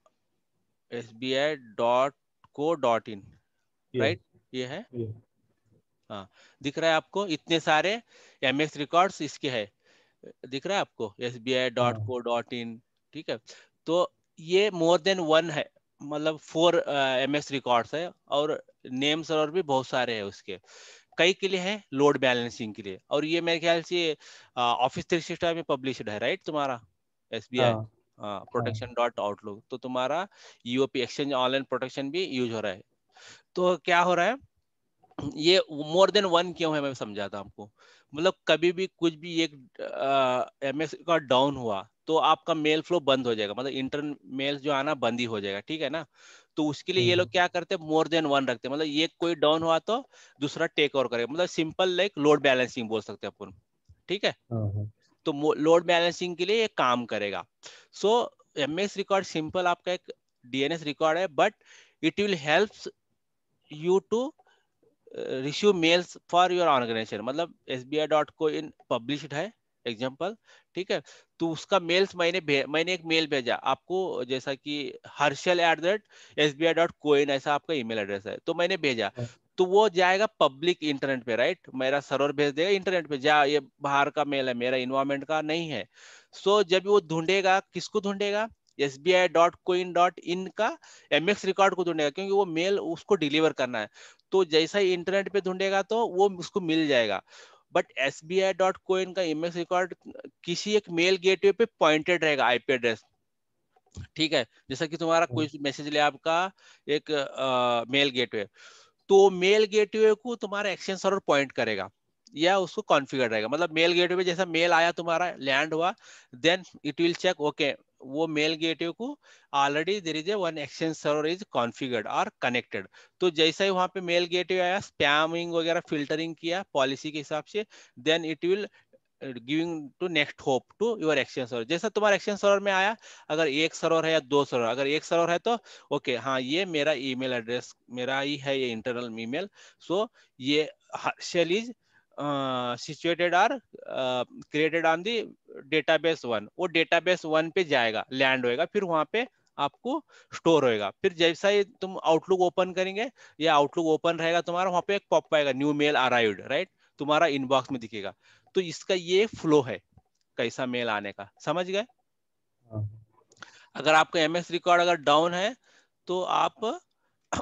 S B I dot co dot in right ये है yeah. हाँ दिख रहा है आपको इतने सारे एम एक्स रिकॉर्ड इसके है दिख रहा है आपको S B I dot co dot in ठीक है तो ये मोर देन वन है मतलब फोर एम एक्स रिकॉर्ड्स है और नेम्स और भी बहुत सारे हैं उसके कई के लिए है लोड बैलेंसिंग के लिए और ये मेरे ख्याल से ऑफिस थ्री सिक्सटी में पब्लिश्ड है राइट तुम्हारा S B I protection dot Outlook तो तुम्हारा यूओपी एक्सचेंज ऑनलाइन प्रोटेक्शन भी यूज हो रहा है तो क्या हो रहा है ये मोर देन वन क्यों है मैं समझाता आपको मतलब कभी भी कुछ भी एक एम एस का डाउन हुआ तो आपका मेल फ्लो बंद हो जाएगा मतलब इंटर मेल जो आना बंद ही हो जाएगा ठीक है ना तो उसके लिए ये लोग हम्म। क्या करते हैं मोर देन वन रखते हैं मतलब ये कोई डाउन हुआ तो दूसरा टेक ओवर करेगा मतलब सिंपल लाइक लोड बैलेंसिंग बोल सकते हैं अपन ठीक है हाँ, हाँ। तो लोड बैलेंसिंग के लिए ये काम करेगा सो एम रिकॉर्ड सिंपल आपका एक डीएनएस रिकॉर्ड है but it will help you to reissue mails for your organization मतलब S B I dot co in publish है एग्जाम्पल ठीक है तो उसका मेल्स मैंने मैंने एक मेल भेजा आपको जैसा कि Harshal at the rate S B I dot co in ऐसा आपका ईमेल एड्रेस है तो मैंने भेजा हाँ। तो वो जाएगा पब्लिक इंटरनेट पे राइट मेरा सर्वर भेज देगा इंटरनेट पे जा ये बाहर का मेल है मेरा इन्वायरमेंट का नहीं है सो so, जब वो ढूंढेगा किसको ढूंढेगा S B I dot co in dot इन का एम एक्स रिकॉर्ड को ढूंढेगा क्योंकि वो मेल उसको डिलीवर करना है तो जैसा ही इंटरनेट पे ढूंढेगा तो वो उसको मिल जाएगा but S B I dot co in का इमेज रिकॉर्ड किसी एक मेल गेटवे पे पॉइंटेड रहेगा आईपी एड्रेस ठीक है जैसा कि तुम्हारा हम्म। कोई मैसेज लिया आपका एक आ, मेल गेटवे तो मेल गेटवे को तुम्हारा एक्सचेंज सर्वर पॉइंट करेगा या उसको कॉन्फ़िगर रहेगा मतलब मेल गेटवे जैसा मेल आया तुम्हारा लैंड हुआ then it will check okay वो मेल गेटवे को already there is a one exchange server is configured और कनेक्टेड तो जैसा ही वहां पे मेल गेटवे आया स्पैमिंग वगैरह फिल्टरिंग किया पॉलिसी के हिसाब से then it will giving to next hop to your exchange server जैसा तुम्हारा एक्सचेंज सर्वर में आया अगर एक सर्वर है या दो सर्वर अगर एक सर्वर है तो ओके okay, हाँ ये मेरा ई एड्रेस मेरा ही है ये इंटरनल ई सो ये shell is situated or created on the database one वो डेटाबेस वन पे जाएगा लैंड होएगा फिर वहां पे आपको स्टोर होएगा फिर जैसा ही तुम आउटलुक ओपन करेंगे या आउटलुक ओपन रहेगा तुम्हारा वहां पे एक पॉप आएगा न्यू मेल अराइव राइट तुम्हारा इनबॉक्स में दिखेगा तो इसका ये फ्लो है कैसा मेल आने का समझ गए हाँ। अगर आपका एमएस रिकॉर्ड अगर डाउन है तो आप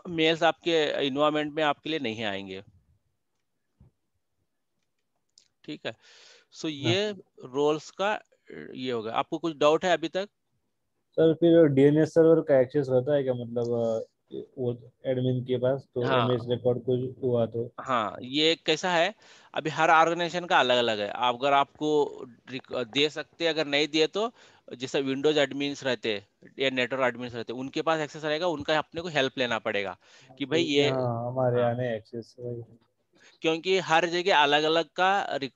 मेल्स आपके इन्वायरमेंट में आपके लिए नहीं आएंगे ठीक है सो so, हाँ। ये रोल्स का ये होगा आपको कुछ डाउट है अभी तक सर फिर डीएनएस सर्वर का एक्सेस होता है क्या मतलब वो एडमिन के पास तो हाँ, रिकॉर्ड कुछ हुआ तो हाँ ये कैसा है अभी हर ऑर्गेनाइजेशन का अलग अलग है आप अगर आपको दे सकते अगर नहीं दिए तो जैसे विंडोज एडमिन्स रहते हैं या नेटवर्क एडमिन्स रहते हैं उनके पास एक्सेस रहेगा उनका अपने को हेल्प लेना पड़ेगा कि भाई ये हाँ, हमारे हाँ, आने एक्सेस क्योंकि हर जगह अलग अलग का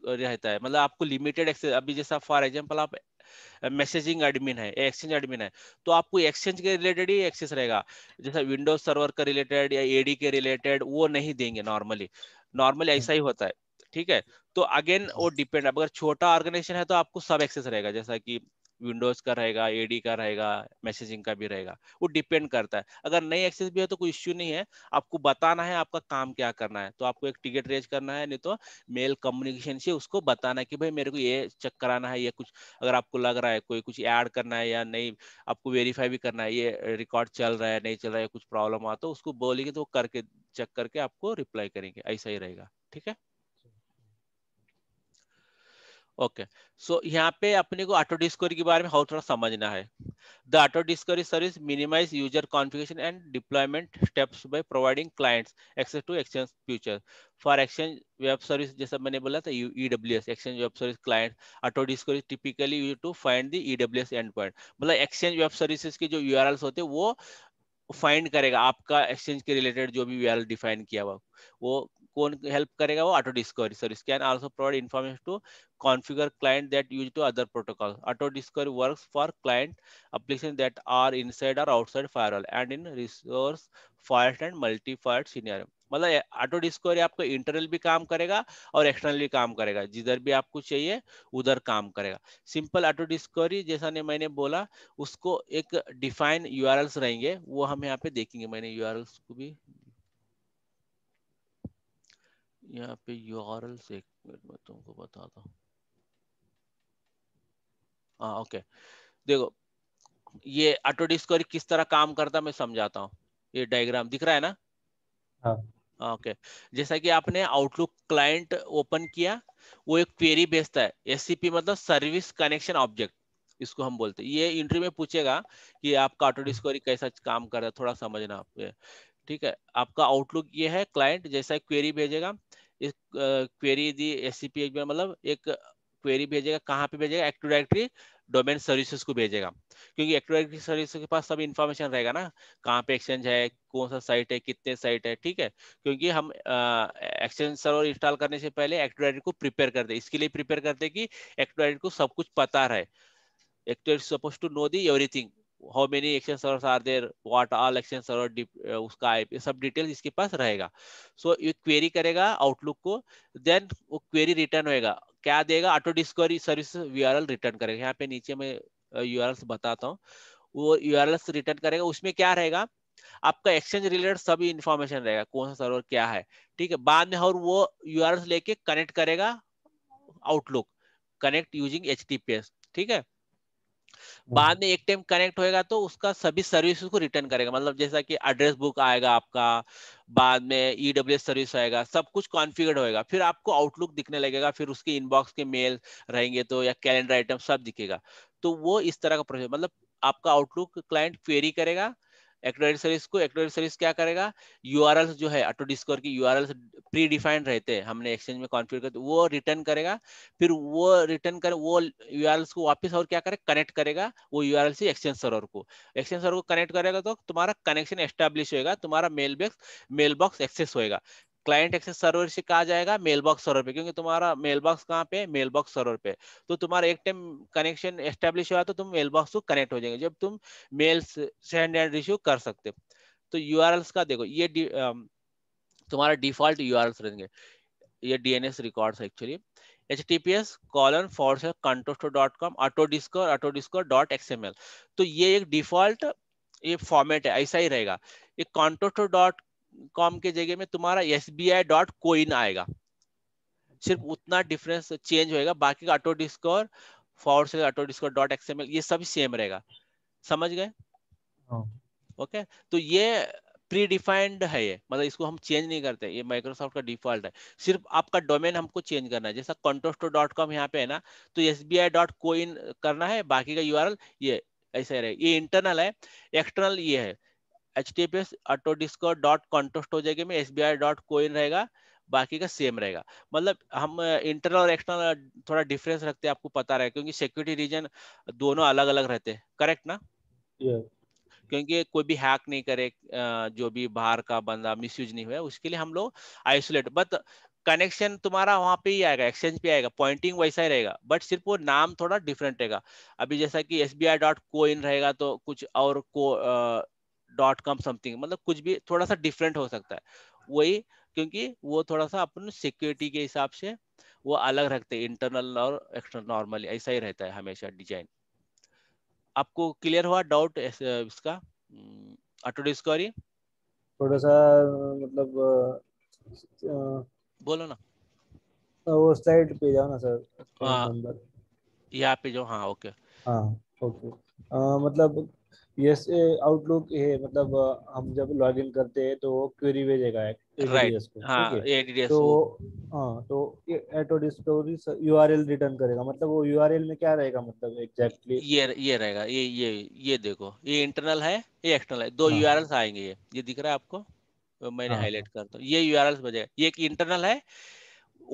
रहता है मतलब आपको लिमिटेड एक्सेस अभी जैसा फॉर एग्जाम्पल आप मैसेजिंग एडमिन है एक्सचेंज एडमिन है तो आपको एक्सचेंज के रिलेटेड ही एक्सेस रहेगा जैसा विंडोज सर्वर का रिलेटेड या एडी के रिलेटेड वो नहीं देंगे नॉर्मली नॉर्मली ऐसा ही होता है ठीक है तो अगेन वो डिपेंड हाँ। अगर छोटा ऑर्गेनाइजेशन है तो आपको सब एक्सेस रहेगा जैसा कि विंडोज का रहेगा एडी का रहेगा मैसेजिंग का भी रहेगा वो डिपेंड करता है अगर नई एक्सेस भी है तो कोई इश्यू नहीं है आपको बताना है आपका काम क्या करना है तो आपको एक टिकट रेज करना है नहीं तो मेल कम्युनिकेशन से उसको बताना है कि भाई मेरे को ये चेक कराना है या कुछ अगर आपको लग रहा है कोई कुछ ऐड करना है या नहीं आपको वेरीफाई भी करना है ये रिकॉर्ड चल रहा है नहीं चल रहा है कुछ प्रॉब्लम आ तो उसको बोलेंगे तो करके चेक करके आपको रिप्लाई करेंगे ऐसा ही रहेगा ठीक है ओके सो यहाँ पे अपने को ऑटो डिस्कवरी के बारे में हाउ थोड़ा समझना है the auto discovery service minimize user configuration and deployment steps by providing clients access to exchange future for exchange web service जैसा मैंने बोला था E W S exchange web service client auto discovery typically you to find the E W S end point मतलब exchange web services के जो you R else होते हैं वो फाइंड करेगा आपका एक्सचेंज के रिलेटेड जो भी यू आर एल डिफाइन किया हुआ वो कौन हेल्प करेगा वो auto discovery service can also provide information to configure client that use to other protocol. Auto discovery works for client applications that are inside or outside firewall and and in resource fire and multi fire scenario मतलब auto discovery आपको internal भी काम करेगा और external भी काम करेगा जिधर भी आपको चाहिए उधर काम करेगा सिंपल ऑटो डिस्कवरी जैसा ने मैंने बोला उसको एक डिफाइन यूआरएल्स रहेंगे वो हम यहाँ पे देखेंगे मैंने यूआरएल्स को भी यहाँ पे यू आर एल से मैं तुमको बताता हूँ हाँ ओके देखो ये ऑटो डिस्कवरी किस तरह काम करता मैं समझाता हूँ ये डायग्राम दिख रहा है ना हाँ ओके हाँ, जैसा कि आपने आउटलुक क्लाइंट ओपन किया वो एक क्वेरी भेजता है एस मतलब सर्विस कनेक्शन ऑब्जेक्ट इसको हम बोलते हैं ये इंट्री में पूछेगा कि आपका ऑटो डिस्कवरी कैसा काम कर रहा है थोड़ा समझना आप ठीक है आपका आउटलुक ये है क्लाइंट जैसा क्वेरी भेजेगा इस query the S C P मतलब एक क्वेरी भेजेगा कहाँ पे भेजेगा एक्टिव डायरेक्टरी डोमेन सर्विसेज को भेजेगा क्योंकि एक्टिव डायरेक्टरी सर्विसेज के पास सब इन्फॉर्मेशन रहेगा ना कहाँ पे एक्सचेंज है कौन सा साइट है कितने साइट है ठीक है क्योंकि हम एक्सचेंज सर्वर इंस्टॉल करने से पहले एक्टिव डायरेक्टरी को प्रिपेयर करते इसके लिए प्रिपेयर करते कि एक्टिव डायरेक्टरी को सब कुछ पता रहे active suppose to know the everything how many exchange servers are there what all exchange server उसका आई ये सब डिटेल इसके पास रहेगा सो so, ये क्वेरी करेगा आउटलुक को देन वो क्वेरी रिटर्न होएगा क्या देगा auto discovery service URL return करेगा यहाँ पे नीचे मैं यूआरएल्स uh, बताता हूँ वो यूआरएल्स रिटर्न करेगा उसमें क्या रहेगा आपका एक्सचेंज रिलेटेड सभी इंफॉर्मेशन रहेगा कौन सा सर्वर क्या है ठीक है बाद में और वो यूआरएल्स लेके कनेक्ट करेगा आउटलुक कनेक्ट यूजिंग एच ठीक है हाँ। बाद में एक टाइम कनेक्ट होएगा तो उसका सभी सर्विस को रिटर्न करेगा मतलब जैसा कि एड्रेस बुक आएगा आपका बाद में ईडब्ल्यू e सर्विस आएगा सब कुछ कॉन्फ़िगर्ड होएगा फिर आपको आउटलुक दिखने लगेगा फिर उसके इनबॉक्स के मेल रहेंगे तो या कैलेंडर आइटम सब दिखेगा तो वो इस तरह का प्रोसेस मतलब आपका आउटलुक क्लाइंट क्वेरी करेगा एक्टोरियल सर्विस को एक्टोरियल सर्विस क्या करेगा यू जो है ऑटो डिस्कोर की यू प्री डिफाइंड रहते हैं हमने एक्सचेंज में कॉन्फ़िगर करते तो वो रिटर्न करेगा फिर वो रिटर्न कर वो यू को वापस और क्या करे कनेक्ट करेगा वो यू से एक्सचेंज सर्वर को एक्सचेंज सर्वर को कनेक्ट करेगा तो तुम्हारा कनेक्शन एस्टेब्लिश होगा तुम्हारा mail box mail box access होगा क्लाइंट एक्सेस सर्वर से कहा जाएगा मेल बॉक्स सर्वर पे क्योंकि तुम्हारा मेल बॉक्स कहाँ पे मेल बॉक्स सर्वर पे तो तुम्हारा एक टाइम कनेक्शन एस्टेब्लिश हुआ तो तुम मेल बॉक्स को कनेक्ट हो जाएंगे जब तुम मेल सेंड एंड रिसीव कर सकते तो यू का देखो ये तुम्हारा डिफॉल्ट यू रहेंगे ये DNS records actually H T P S colon for से Contoso dot com auto discover auto discover dot X M L तो ये एक डिफॉल्ट ये फॉर्मेट है ऐसा ही रहेगा ये कॉन्टोस्टो डॉट कॉम के जगह में तुम्हारा S B I dot co in आएगा सिर्फ उतना डिफरेंस चेंज होएगा बाकी का ऑटो डिस्कोर फॉर से ऑटो डिस्कोर डॉट एक्सएमएल ये सब सेम रहेगा समझ गए ओके हाँ। okay? तो ये प्री डिफाइंड है ये मतलब इसको हम चेंज नहीं करते ये माइक्रोसॉफ्ट का डिफॉल्ट है सिर्फ आपका डोमेन हमको चेंज करना है जैसा कॉन्टोस्टो डॉट कॉम यहाँ पे है ना तो S B I dot co in करना है बाकी का यू ये ऐसा रहे ये इंटरनल है एक्सटर्नल ये है H T P S auto discover dot Contoso हो जाएगी में S B I dot co in रहेगा बाकी का सेम रहेगा मतलब हम इंटरनल uh, और एक्सटर्नल uh, थोड़ा डिफरेंस रखते हैं आपको पता रहे क्योंकि सिक्योरिटी रीजन दोनों अलग अलग रहते हैं करेक्ट ना yeah. क्योंकि कोई भी हैक नहीं करे uh, जो भी बाहर का बंदा मिसयूज नहीं हुआ उसके लिए हम लोग आइसोलेट बट कनेक्शन तुम्हारा वहाँ पे ही आएगा एक्सचेंज पे आएगा पॉइंटिंग वैसा ही रहेगा बट सिर्फ वो नाम थोड़ा डिफरेंट रहेगा अभी जैसा कि S B I dot co इन रहेगा तो कुछ और को डॉट कॉम समथिंग मतलब कुछ भी थोड़ा सा डिफरेंट हो सकता है वही क्योंकि वो थोड़ा सा अपन सिक्योरिटी के हिसाब से वो अलग रखते हैं इंटरनल और एक्सटर्नल नॉर्मली ऐसा ही रहता है हमेशा डिजाइन आपको क्लियर हुआ डाउट इसका ऑटो डिस्कवरी थोड़ा सा मतलब आ, बोलो ना वो साइड पे जाओ ना सर हाँ यहाँ पे जो हाँ ओके हाँ ओके आ, मतलब यस आउटलुक है मतलब हम जब लॉग इन करते हैं तो क्वेरी भेजेगा एडीडीएस right. हाँ, तो हाँ तो ऑटो डिस्कवरी यूआरएल रिटर्न करेगा मतलब वो यूआरएल में क्या रहेगा मतलब एग्जैक्टली ये ये रहेगा ये ये ये देखो ये इंटरनल है ये एक्सटर्नल है दो यूआरएल्स हाँ. आएंगे ये ये दिख रहा है आपको मैंने हाईलाइट करता हूँ ये यूआरएल्स बजेगा ये एक इंटरनल है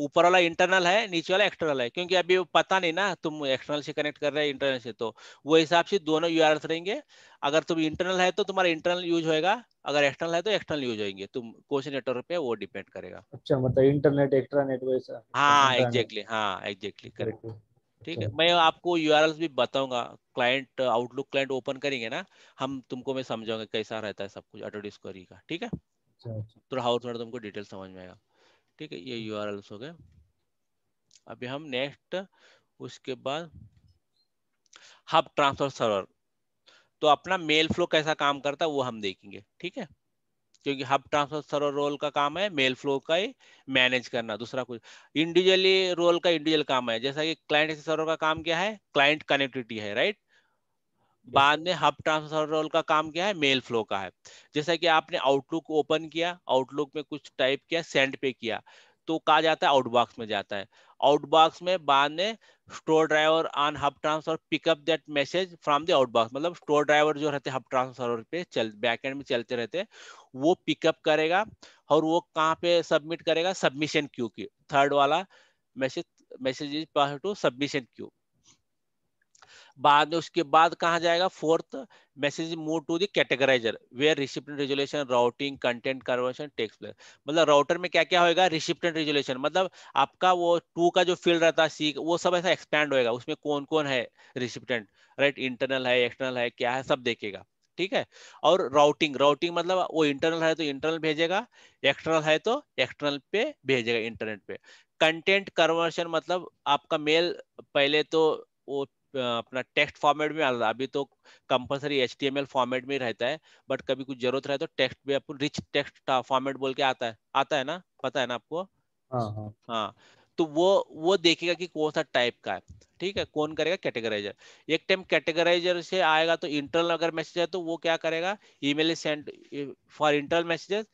ऊपर वाला इंटरनल है नीचे वाला एक्सटर्नल है क्योंकि अभी पता नहीं ना तुम एक्सटर्नल से कनेक्ट कर रहे हैं इंटरनल से तो वो हिसाब से दोनों यू रहेंगे अगर तुम इंटरनल है तो तुम्हारा इंटरनल यूज होएगा अगर एक्सटर्नल है तो एक्सटर्नल यूज होएंगे तुम कौन से नेटवर्क पे वो डिपेंड करेगा अच्छा मतलब इंटरनेट एक्सट्रानेट वैसा हाँ एग्जैक्टली हाँ एग्जैक्टली करेक्ट ठीक है मैं आपको यू भी बताऊंगा क्लाइंट आउटलुक क्लाइंट ओपन करेंगे ना हम तुमको मैं समझाऊंगा कैसा रहता है सब कुछ ऑटो डिस्कवरी का ठीक है अच्छा, अच्छा। थोड़ा हाउस में तुमको डिटेल समझ में आएगा ठीक है ये यू हम्म। आर हो गए अभी हम नेक्स्ट उसके बाद हब ट्रांसफर सर्वर तो अपना मेल फ्लो कैसा काम करता है वो हम देखेंगे ठीक है क्योंकि हब ट्रांसफर सर्वर रोल का काम है मेल फ्लो का ही मैनेज करना दूसरा कुछ इंडिविजुअली रोल का इंडिविजुअल काम है जैसा कि क्लाइंट सर्वर का काम क्या है क्लाइंट कनेक्टिविटी है राइट बाद में हब ट्रांसफर रोल का काम क्या है मेल फ्लो का है जैसा कि आपने आउटलुक ओपन किया आउटलुक में कुछ टाइप किया सेंड पे किया तो कहा जाता है आउटबॉक्स में जाता है आउटबॉक्स में बाद में store driver on hub transfer pickup that message from the outbox मतलब स्टोर ड्राइवर जो रहते हब ट्रांसफर पे चल बैकएंड में चलते रहते वो पिकअप करेगा और वो कहाँ पे सबमिट करेगा सबमिशन क्यू की थर्ड वाला message message is pass to submission queue बाद उसके बाद कहा जाएगा fourth message move to the categorizer where recipient resolution routing content conversion takes place मतलब राउटर में क्या क्या होगा रिसिप्टेंट रेजुलेशन मतलब आपका वो टू का जो फील्ड रहता है सी वो सब ऐसा एक्सपैंड होगा उसमें कौन कौन है रिसिप्टेंट राइट इंटरनल है एक्सटर्नल है क्या है सब देखेगा ठीक है और राउटिंग राउटिंग मतलब वो इंटरनल है तो इंटरनल भेजेगा एक्सटर्नल है तो एक्सटर्नल पे भेजेगा इंटरनेट पे कंटेंट कन्वर्शन मतलब आपका मेल पहले तो वो अपना टेक्स्ट फॉर्मेट में आता अभी तो कंपलसरी एच फॉर्मेट में रहता है बट कभी कुछ जरूरत रहे तो टेक्स्ट भी आपको रिच टेक्स्ट फॉर्मेट बोल के आता है आता है ना पता है ना आपको हाँ, हाँ।, हाँ तो वो वो देखेगा कि कौन सा टाइप का है ठीक है कौन करेगा कैटेगराइजर एक टाइम कैटेगराइजर से आएगा तो इंटरनल अगर मैसेज है तो वो क्या करेगा email send for internal messages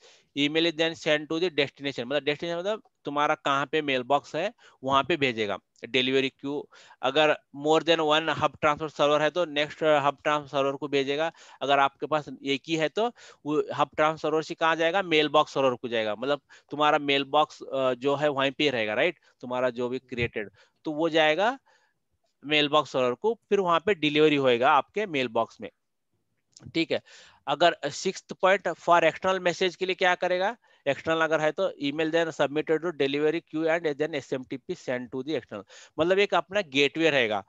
email is then send to the destination मतलब डेस्टिनेशन मतलब तुम्हारा कहाँ पे मेल बॉक्स है वहां पे भेजेगा डिलीवरी क्यू अगर more than one hub transfer server है तो नेक्स्ट हब ट्रांसफर सर्वर को भेजेगा अगर आपके पास एक ही है तो वो हब ट्रांसफर सर्वर से कहाँ जाएगा मेल बॉक्स सर्वर को जाएगा मतलब तुम्हारा मेल बॉक्स जो है वहीं पे रहेगा राइट तुम्हारा जो भी क्रिएटेड तो वो जाएगा मेल बॉक्स सर्वर को फिर वहां पे डिलीवरी होएगा आपके मेल बॉक्स में ठीक है अगर six point for external message के लिए क्या करेगा एक्सटर्नल अगर है तो email then submitted to delivery queue and then S M T P send to the external मतलब एक अपना गेटवे रहेगा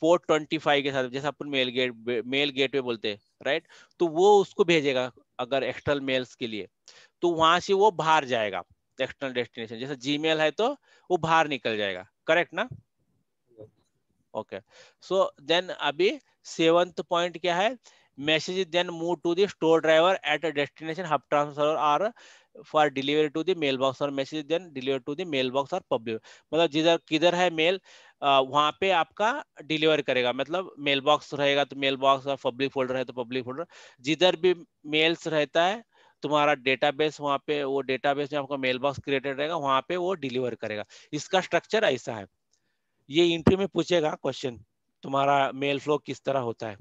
पोर्ट ट्वेंटी फाइव के साथ जैसा अपन मेल गेट मेल गेटवे बोलते हैं राइट तो वो उसको भेजेगा अगर एक्सटर्नल मेल्स के लिए तो वहां से वो बाहर जाएगा एक्सटर्नल डेस्टिनेशन जैसे जीमेल है तो वो बाहर निकल जाएगा करेक्ट ना ओके सो देन अभी सेवंथ पॉइंट क्या है message is then moved to the store driver at a destination hub transfer or for delivery to the mailbox or message then delivered to the mailbox or public matlab jidhar kidhar hai mail uh, wahan pe aapka deliver karega matlab mailbox rahega to mailbox or public folder hai to public folder jidhar bhi mails rehta hai तुम्हारा database वहाँ पे वो database में आपका mailbox created रहेगा वहां पे वो डिलीवर करेगा इसका स्ट्रक्चर ऐसा है ये इंटरव्यू में पूछेगा क्वेश्चन तुम्हारा मेल फ्लो किस तरह होता है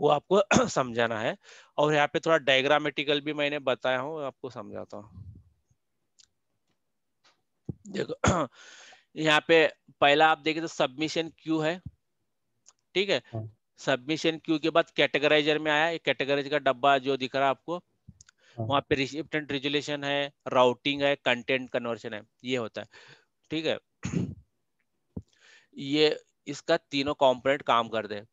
वो आपको समझाना है और यहाँ पे थोड़ा डायग्रामेटिकल भी मैंने बताया हूँ आपको समझाता हूँ देखो यहाँ पे पहला आप देखिए तो सबमिशन क्यू है ठीक है सबमिशन हाँ। क्यू के बाद कैटेगराइजर में आया कैटेगराइज का डब्बा जो दिख रहा है आपको हाँ। वहां पे रिसिप्टेंट रेजुलेशन है राउटिंग है कंटेंट कन्वर्शन है ये होता है ठीक है ये इसका तीनों कंपोनेंट काम करते हैं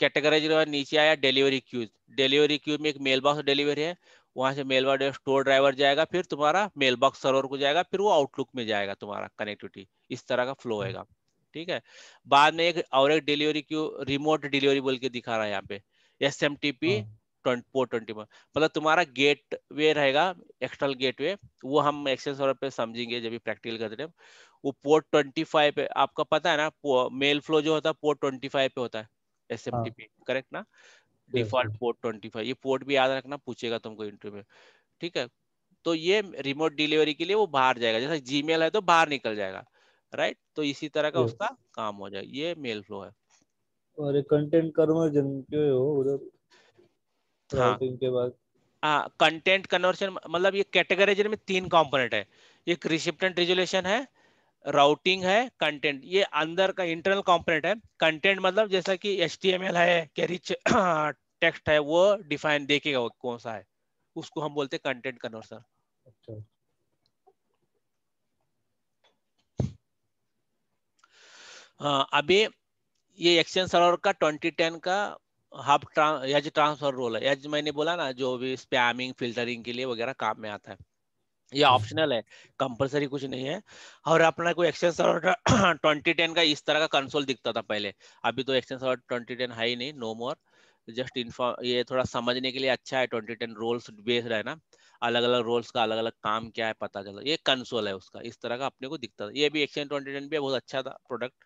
कैटेगराइज नीचे आया डिलीवरी क्यूज डिलीवरी क्यूज में एक मेल बॉक्स डिलीवरी है वहां से मेल बॉक्स स्टोर ड्राइवर जाएगा फिर तुम्हारा मेल बॉक्स सर्वर को जाएगा फिर वो आउटलुक में जाएगा तुम्हारा कनेक्टिविटी इस तरह का फ्लो होगा ठीक है बाद में एक और एक डिलीवरी क्यू रिमोट डिलीवरी बोल के दिखा रहा है यहाँ पे S M T P twenty मतलब तुम्हारा गेट वे रहेगा एक्सटर्नल गेट वे वो हम एक्सचेंज सर्वर पे समझेंगे जब भी प्रैक्टिकल करते हैं वो पोर्ट ट्वेंटी फाइव पे आपका पता है ना मेल फ्लो जो होता है पोर्ट ट्वेंटी फाइव पे होता है S M T P correct ना डिफॉल्ट पोर्ट ट्वेंटी फाइव ये पोर्ट भी याद रखना पूछेगा तुमको इंटरव्यू में ठीक है तो ये रिमोट डिलीवरी के लिए वो बाहर जाएगा जैसा जी है तो बाहर निकल जाएगा राइट तो इसी तरह का उसका काम हो जाएगा ये मेल फ्लो है और कंटेंट कन्वर्जन क्यों हो उधर हाँ के बाद हाँ कंटेंट कन्वर्जन मतलब ये कैटेगराइजर में तीन कंपोनेंट है एक रिसिप्टेंट रेजुलेशन है राउटिंग है कंटेंट ये अंदर का इंटरनल कंपोनेंट है कंटेंट मतलब जैसा कि एच है क्या रिच टेक्स्ट है वो डिफाइन देखेगा कौन सा है उसको हम बोलते हैं कंटेंट कन्वर्सर अच्छा। हाँ, अभी ये एक्सचेंज सर्वर का 2010 का हब ट्रांस ट्रांसफर रोल है एज मैंने बोला ना जो भी स्पैमिंग फिल्टरिंग के लिए वगैरह काम में आता है ये ऑप्शनल हम्म। है कंपलसरी कुछ नहीं है और अपना कोई एक्सचेंज सर्वर ट्वेंटी टेन का इस तरह का कंसोल दिखता था पहले अभी तो एक्सचेंज सर्वर ट्वेंटी टेन है ही नहीं नो मोर जस्ट इन्फॉर्म ये थोड़ा समझने के लिए अच्छा है ट्वेंटी टेन रोल्स बेस्ड है ना अलग अलग रोल्स का अलग अलग काम क्या है पता चला ये कंसोल है उसका इस तरह का अपने को दिखता था ये भी एक्सचेंज ट्वेंटी टेन भी बहुत अच्छा था प्रोडक्ट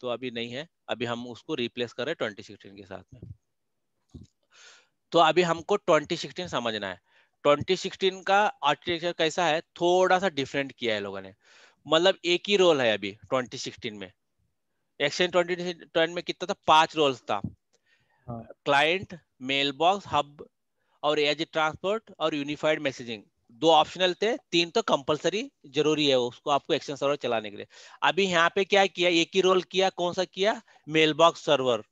तो अभी नहीं है अभी हम उसको रिप्लेस कर रहे हैं ट्वेंटी सिक्सटीन के साथ में तो अभी हमको ट्वेंटी सिक्सटीन समझना है 2016 का आर्किटेक्चर कैसा है थोड़ा सा डिफरेंट किया है लोगों ने मतलब एक ही रोल है अभी 2016 में एक्सचेंज ट्वेंटी में कितना था पांच रोल था क्लाइंट मेल बॉक्स हब और एज ट्रांसपोर्ट और यूनिफाइड मैसेजिंग दो ऑप्शनल थे तीन तो कंपलसरी जरूरी है उसको आपको एक्सचेंज सर्वर चलाने के लिए अभी यहाँ पे क्या किया एक ही रोल किया कौन सा किया मेल बॉक्स सर्वर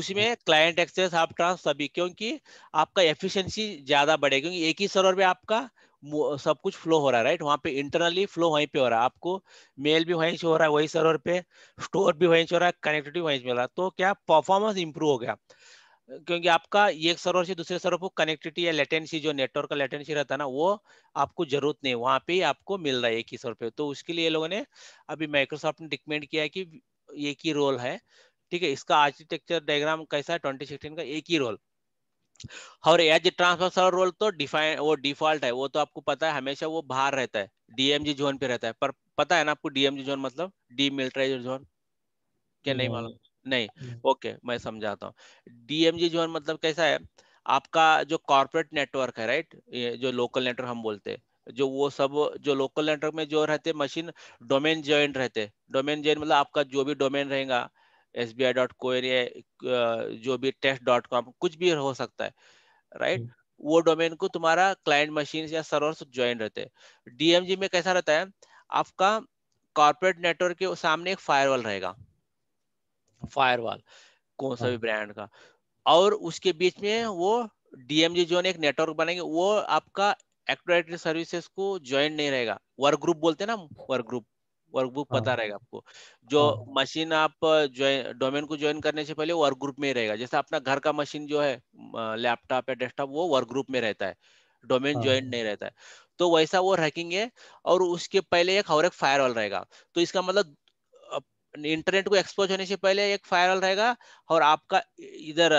उसमें क्लाइंट एक्सेस आप ट्रांस सभी क्योंकि आपका एफिशिएंसी ज्यादा बढ़ेगा क्योंकि एक ही सर्वर में आपका सब कुछ फ्लो हो रहा है राइट वहाँ पे इंटरनली फ्लो वहीं पे हो रहा है आपको मेल भी वहीं से हो रहा है वही सर्वर पे स्टोर भी वहीं से हो रहा है कनेक्टिविटी वहीं से मिल रहा है तो क्या परफॉर्मेंस इंप्रूव हो गया क्योंकि आपका एक सर्वर से दूसरे सर्वर को कनेक्टिविटी या लेटेंसी जो नेटवर्क का लेटेंसी रहता है ना वो आपको जरूरत नहीं वहाँ पे ही आपको मिल रहा है एक ही सर्वर पे तो उसके लिए लोगों ने अभी माइक्रोसॉफ्ट ने रिकमेंड किया है कि एक ही रोल है ठीक है इसका आर्किटेक्चर डायग्राम कैसा है ट्वेंटी सिक्सटीन का एक ही रोल और एज ट्रांसफर सर्वर रोल तो डिफाइन वो डिफॉल्ट है वो तो आपको पता है हमेशा वो बाहर रहता है डीएमजी जोन पे रहता है पर पता है ना आपको डीएमजी जोन मतलब मिलिट्राइज जोन क्या नहीं hmm. मालूम नहीं ओके hmm. मैं समझाता हूँ डीएमजी जोन मतलब कैसा है आपका जो कॉर्पोरेट नेटवर्क है राइट जो लोकल नेटवर्क हम बोलते हैं जो वो सब जो लोकल नेटवर्क में जो रहते मशीन डोमेन ज्वाइंट रहते डोमेन ज्वाइंट मतलब आपका जो भी डोमेन रहेगा एस बी आई डॉट को जो भी टेस्ट डॉट कॉम कुछ भी हो सकता है राइट right? हम्म। वो डोमेन को तुम्हारा क्लाइंट मशीन या सर्वर से ज्वाइन रहते हैं डीएमजी में कैसा रहता है आपका कॉर्पोरेट नेटवर्क के सामने एक फायरवॉल रहेगा फायरवॉल कौन सा भी ब्रांड हाँ। का और उसके बीच में वो डीएमजी जोन एक नेटवर्क बनेंगे वो आपका एक्टोरेटरी सर्विसेज को ज्वाइन नहीं रहेगा वर्क ग्रुप बोलते हैं ना वर्क ग्रुप वर्कबुक पता हाँ। रहेगा आपको जो हाँ। मशीन आप डोमेन को ज्वाइन करने से पहले वर्क ग्रुप में ही रहेगा जैसे अपना घर का मशीन जो है लैपटॉप या डेस्कटॉप वो वर्क ग्रुप में रहता है डोमेन ज्वाइन हाँ। नहीं रहता है तो वैसा वो है और उसके पहले एक और एक फायरवॉल रहेगा तो इसका मतलब इंटरनेट को एक्सपोज होने से पहले एक फायरल रहेगा और आपका इधर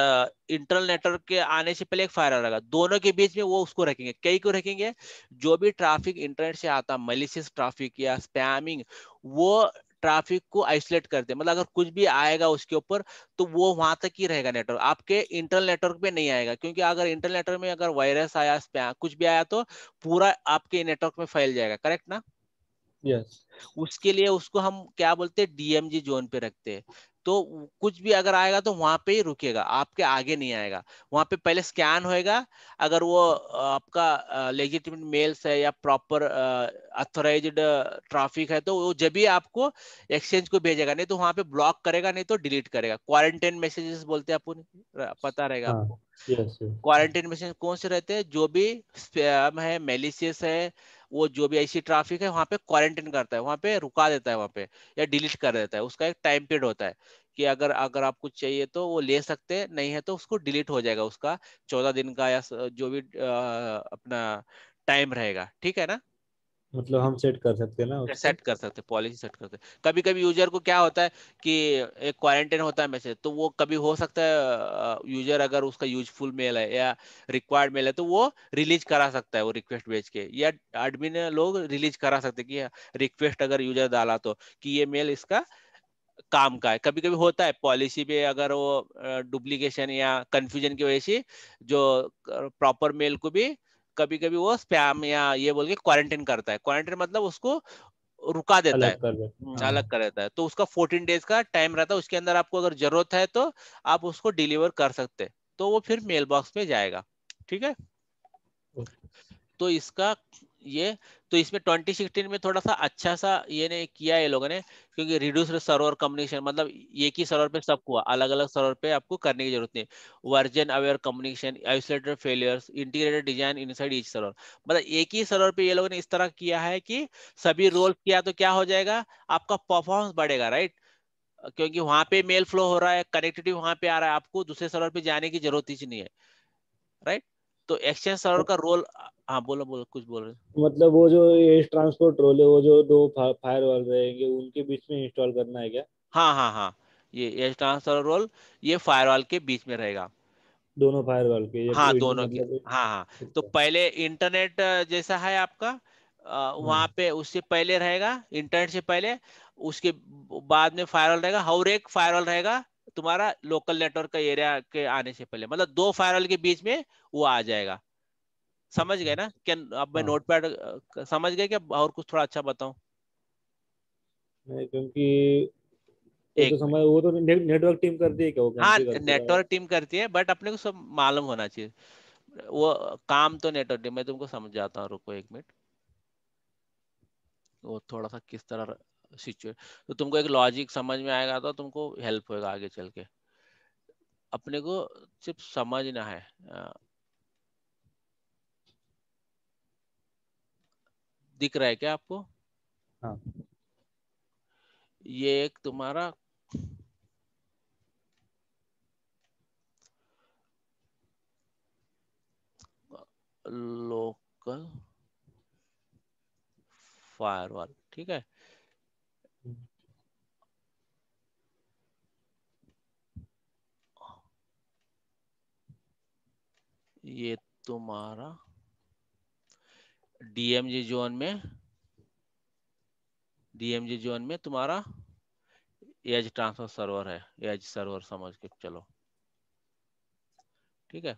इंटरनल नेटवर्क के आने से पहले एक फायरल रहेगा दोनों के बीच में वो उसको रखेंगे कई को रखेंगे जो भी ट्रैफिक इंटरनेट से आता मलिशियस ट्रैफिक या स्पैमिंग वो ट्रैफिक को आइसोलेट करते हैं मतलब अगर कुछ भी आएगा उसके ऊपर तो वो वहां तक ही रहेगा नेटवर्क आपके इंटरनल नेटवर्क पे नहीं आएगा क्योंकि अगर इंटरनल नेटवर्क में अगर वायरस आया कुछ भी आया तो पूरा आपके नेटवर्क में फैल जाएगा करेक्ट ना yes. उसके लिए उसको हम क्या बोलते हैं डीएमजी जोन पे रखते हैं तो कुछ भी अगर आएगा तो वहां पे ही रुकेगा आपके आगे नहीं आएगा वहां पे पहले स्कैन होएगा अगर वो आपका लेजिटिमेट मेल्स है या प्रॉपर अथोराइज ट्रैफिक है तो वो जब भी आपको एक्सचेंज को भेजेगा नहीं तो वहां पे ब्लॉक करेगा नहीं तो डिलीट करेगा क्वारंटाइन मैसेजेस बोलते हैं आपको पता रहेगा हाँ, आपको क्वारंटाइन मैसेज कौन से रहते हैं जो भी स्पैम है मेलिशियस है वो जो भी ऐसी ट्रैफिक है वहाँ पे क्वारंटीन करता है वहाँ पे रुका देता है वहाँ पे या डिलीट कर देता है उसका एक टाइम पीरियड होता है कि अगर अगर आप कुछ चाहिए तो वो ले सकते हैं नहीं है तो उसको डिलीट हो जाएगा उसका चौदह दिन का या जो भी आ, अपना टाइम रहेगा ठीक है ना मतलब हम सेट कर सकते हैं ना सेट कर सकते हैं पॉलिसी सेट करते हैं कभी कभी यूजर को क्या होता है कि एक क्वारंटाइन होता है मैसेज तो वो कभी हो सकता है यूजर अगर उसका यूजफुल मेल है या रिक्वायर्ड मेल है तो वो रिलीज करा सकता है वो रिक्वेस्ट भेज के या एडमिन लोग रिलीज करा सकते हैं कि रिक्वेस्ट हाँ, अगर यूजर डाला तो कि ये मेल इसका काम का है कभी कभी होता है पॉलिसी पे अगर वो डुप्लीकेशन या कंफ्यूजन की वजह से जो प्रॉपर मेल को भी कभी कभी वो स्पैम या ये बोल के क्वारंटीन करता है क्वारंटीन मतलब उसको रुका देता है हम्म, हाँ। अलग कर देता है तो उसका फोर्टीन डेज का टाइम रहता है उसके अंदर आपको अगर जरूरत है तो आप उसको डिलीवर कर सकते तो वो फिर मेल बॉक्स में जाएगा ठीक है तो इसका ये तो इसमें 2016 में थोड़ा सा अच्छा सा ये ने किया ये लोगों ने क्योंकि रिड्यूस सर्वर कम्युनिकेशन मतलब एक ही सर्वर पे सब हुआ अलग अलग सर्वर पे आपको करने की जरूरत नहीं version aware communication isolated failures integrated design inside each server मतलब एक ही सर्वर पे ये लोगों ने इस तरह किया है कि सभी रोल किया तो क्या हो जाएगा आपका परफॉर्मेंस बढ़ेगा राइट क्योंकि वहां पे मेल फ्लो हो रहा है कनेक्टिविटी वहां पे आ रहा है आपको दूसरे सर्वर पे जाने की जरूरत ही नहीं है राइट तो एक्सचेंज सर्वर का रोल हाँ बोलो बोलो कुछ बोल रहे मतलब वो जो ये ट्रांसपोर्ट रोल है वो जो दो फायर वॉल रहेंगे उनके बीच में इंस्टॉल करना है क्या हाँ हाँ हाँ ये एज ट्रांसफर रोल ये फायर वॉल के बीच में रहेगा दोनों फायर वॉल के हाँ तो दोनों के मतलब हाँ हाँ अच्छा। तो पहले इंटरनेट जैसा है आपका वहाँ हाँ। पे उससे पहले रहेगा इंटरनेट से पहले उसके बाद में फायरवॉल रहेगा हर एक फायरवॉल रहेगा तुम्हारा लोकल नेटवर्क का एरिया के आने से पहले मतलब दो फायरवॉल के बीच में वो आ जाएगा समझ गए ना क्या अब मैं नोट हाँ। पैड समझ गए क्या और कुछ थोड़ा अच्छा बताऊँ क्योंकि तो एक तो वो तो ने, नेटवर्क टीम करती है क्या हाँ नेटवर्क टीम करती है बट अपने को सब मालूम होना चाहिए वो काम तो नेटवर्क टीम मैं तुमको समझ जाता हूँ रुको एक मिनट वो थोड़ा सा किस तरह सिचुएट तो तुमको एक लॉजिक समझ में आएगा तो तुमको हेल्प होगा आगे चल के अपने को सिर्फ समझना है दिख रहा है क्या आपको हाँ। ये एक तुम्हारा लोकल फायरवॉल ठीक है ये तुम्हारा डीएमजे जोन में डीएमजे जोन में तुम्हारा एज ट्रांसफर सर्वर है एज सर्वर समझ के चलो ठीक है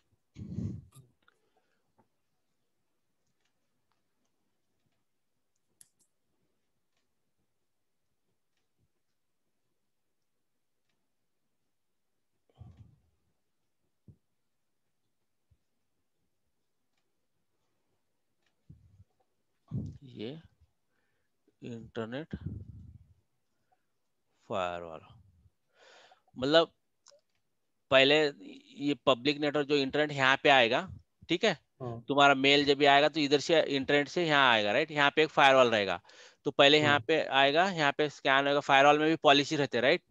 ये इंटरनेट फायरवॉल मतलब पहले ये पब्लिक नेटवर्क जो इंटरनेट यहाँ पे आएगा ठीक है हाँ। तुम्हारा मेल जब भी आएगा तो इधर से इंटरनेट से यहाँ आएगा राइट यहाँ पे एक फायरवॉल रहेगा तो पहले यहाँ हाँ। पे आएगा यहाँ पे स्कैन होगा फायरवॉल में भी पॉलिसी रहते राइट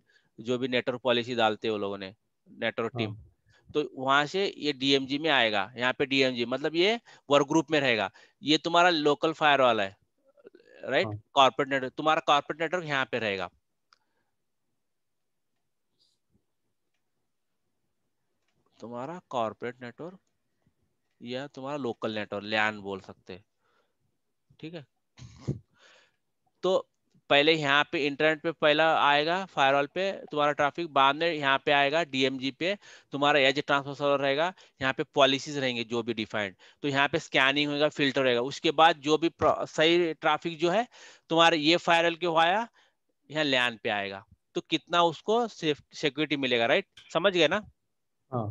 जो भी नेटवर्क पॉलिसी डालते हैं वो लोगों ने नेटवर्क टीम तो वहां से ये डीएमजी में आएगा यहाँ पे डीएमजी मतलब ये वर्क ग्रुप में रहेगा ये तुम्हारा लोकल फायर वाला है राइट कॉर्पोरेट नेटवर्क तुम्हारा कॉर्पोरेट नेटवर्क यहाँ पे रहेगा तुम्हारा कॉर्पोरेट नेटवर्क या तुम्हारा लोकल नेटवर्क लैंड बोल सकते ठीक है तो पहले यहाँ पे इंटरनेट पे पहला आएगा फायरवॉल पे तुम्हारा ट्रैफिक बाद में यहाँ पे आएगा डीएमजी पे तुम्हारा एज ट्रांसफर सर्वर रहेगा यहाँ पे पॉलिसीज रहेंगे जो भी डिफाइंड तो यहाँ पे स्कैनिंग होगा फिल्टर रहेगा उसके बाद जो भी सही ट्रैफिक जो है तुम्हारा ये फायरवॉल के आया यहाँ लैन पे आएगा तो कितना उसको सिक्योरिटी मिलेगा राइट समझ गए ना हाँ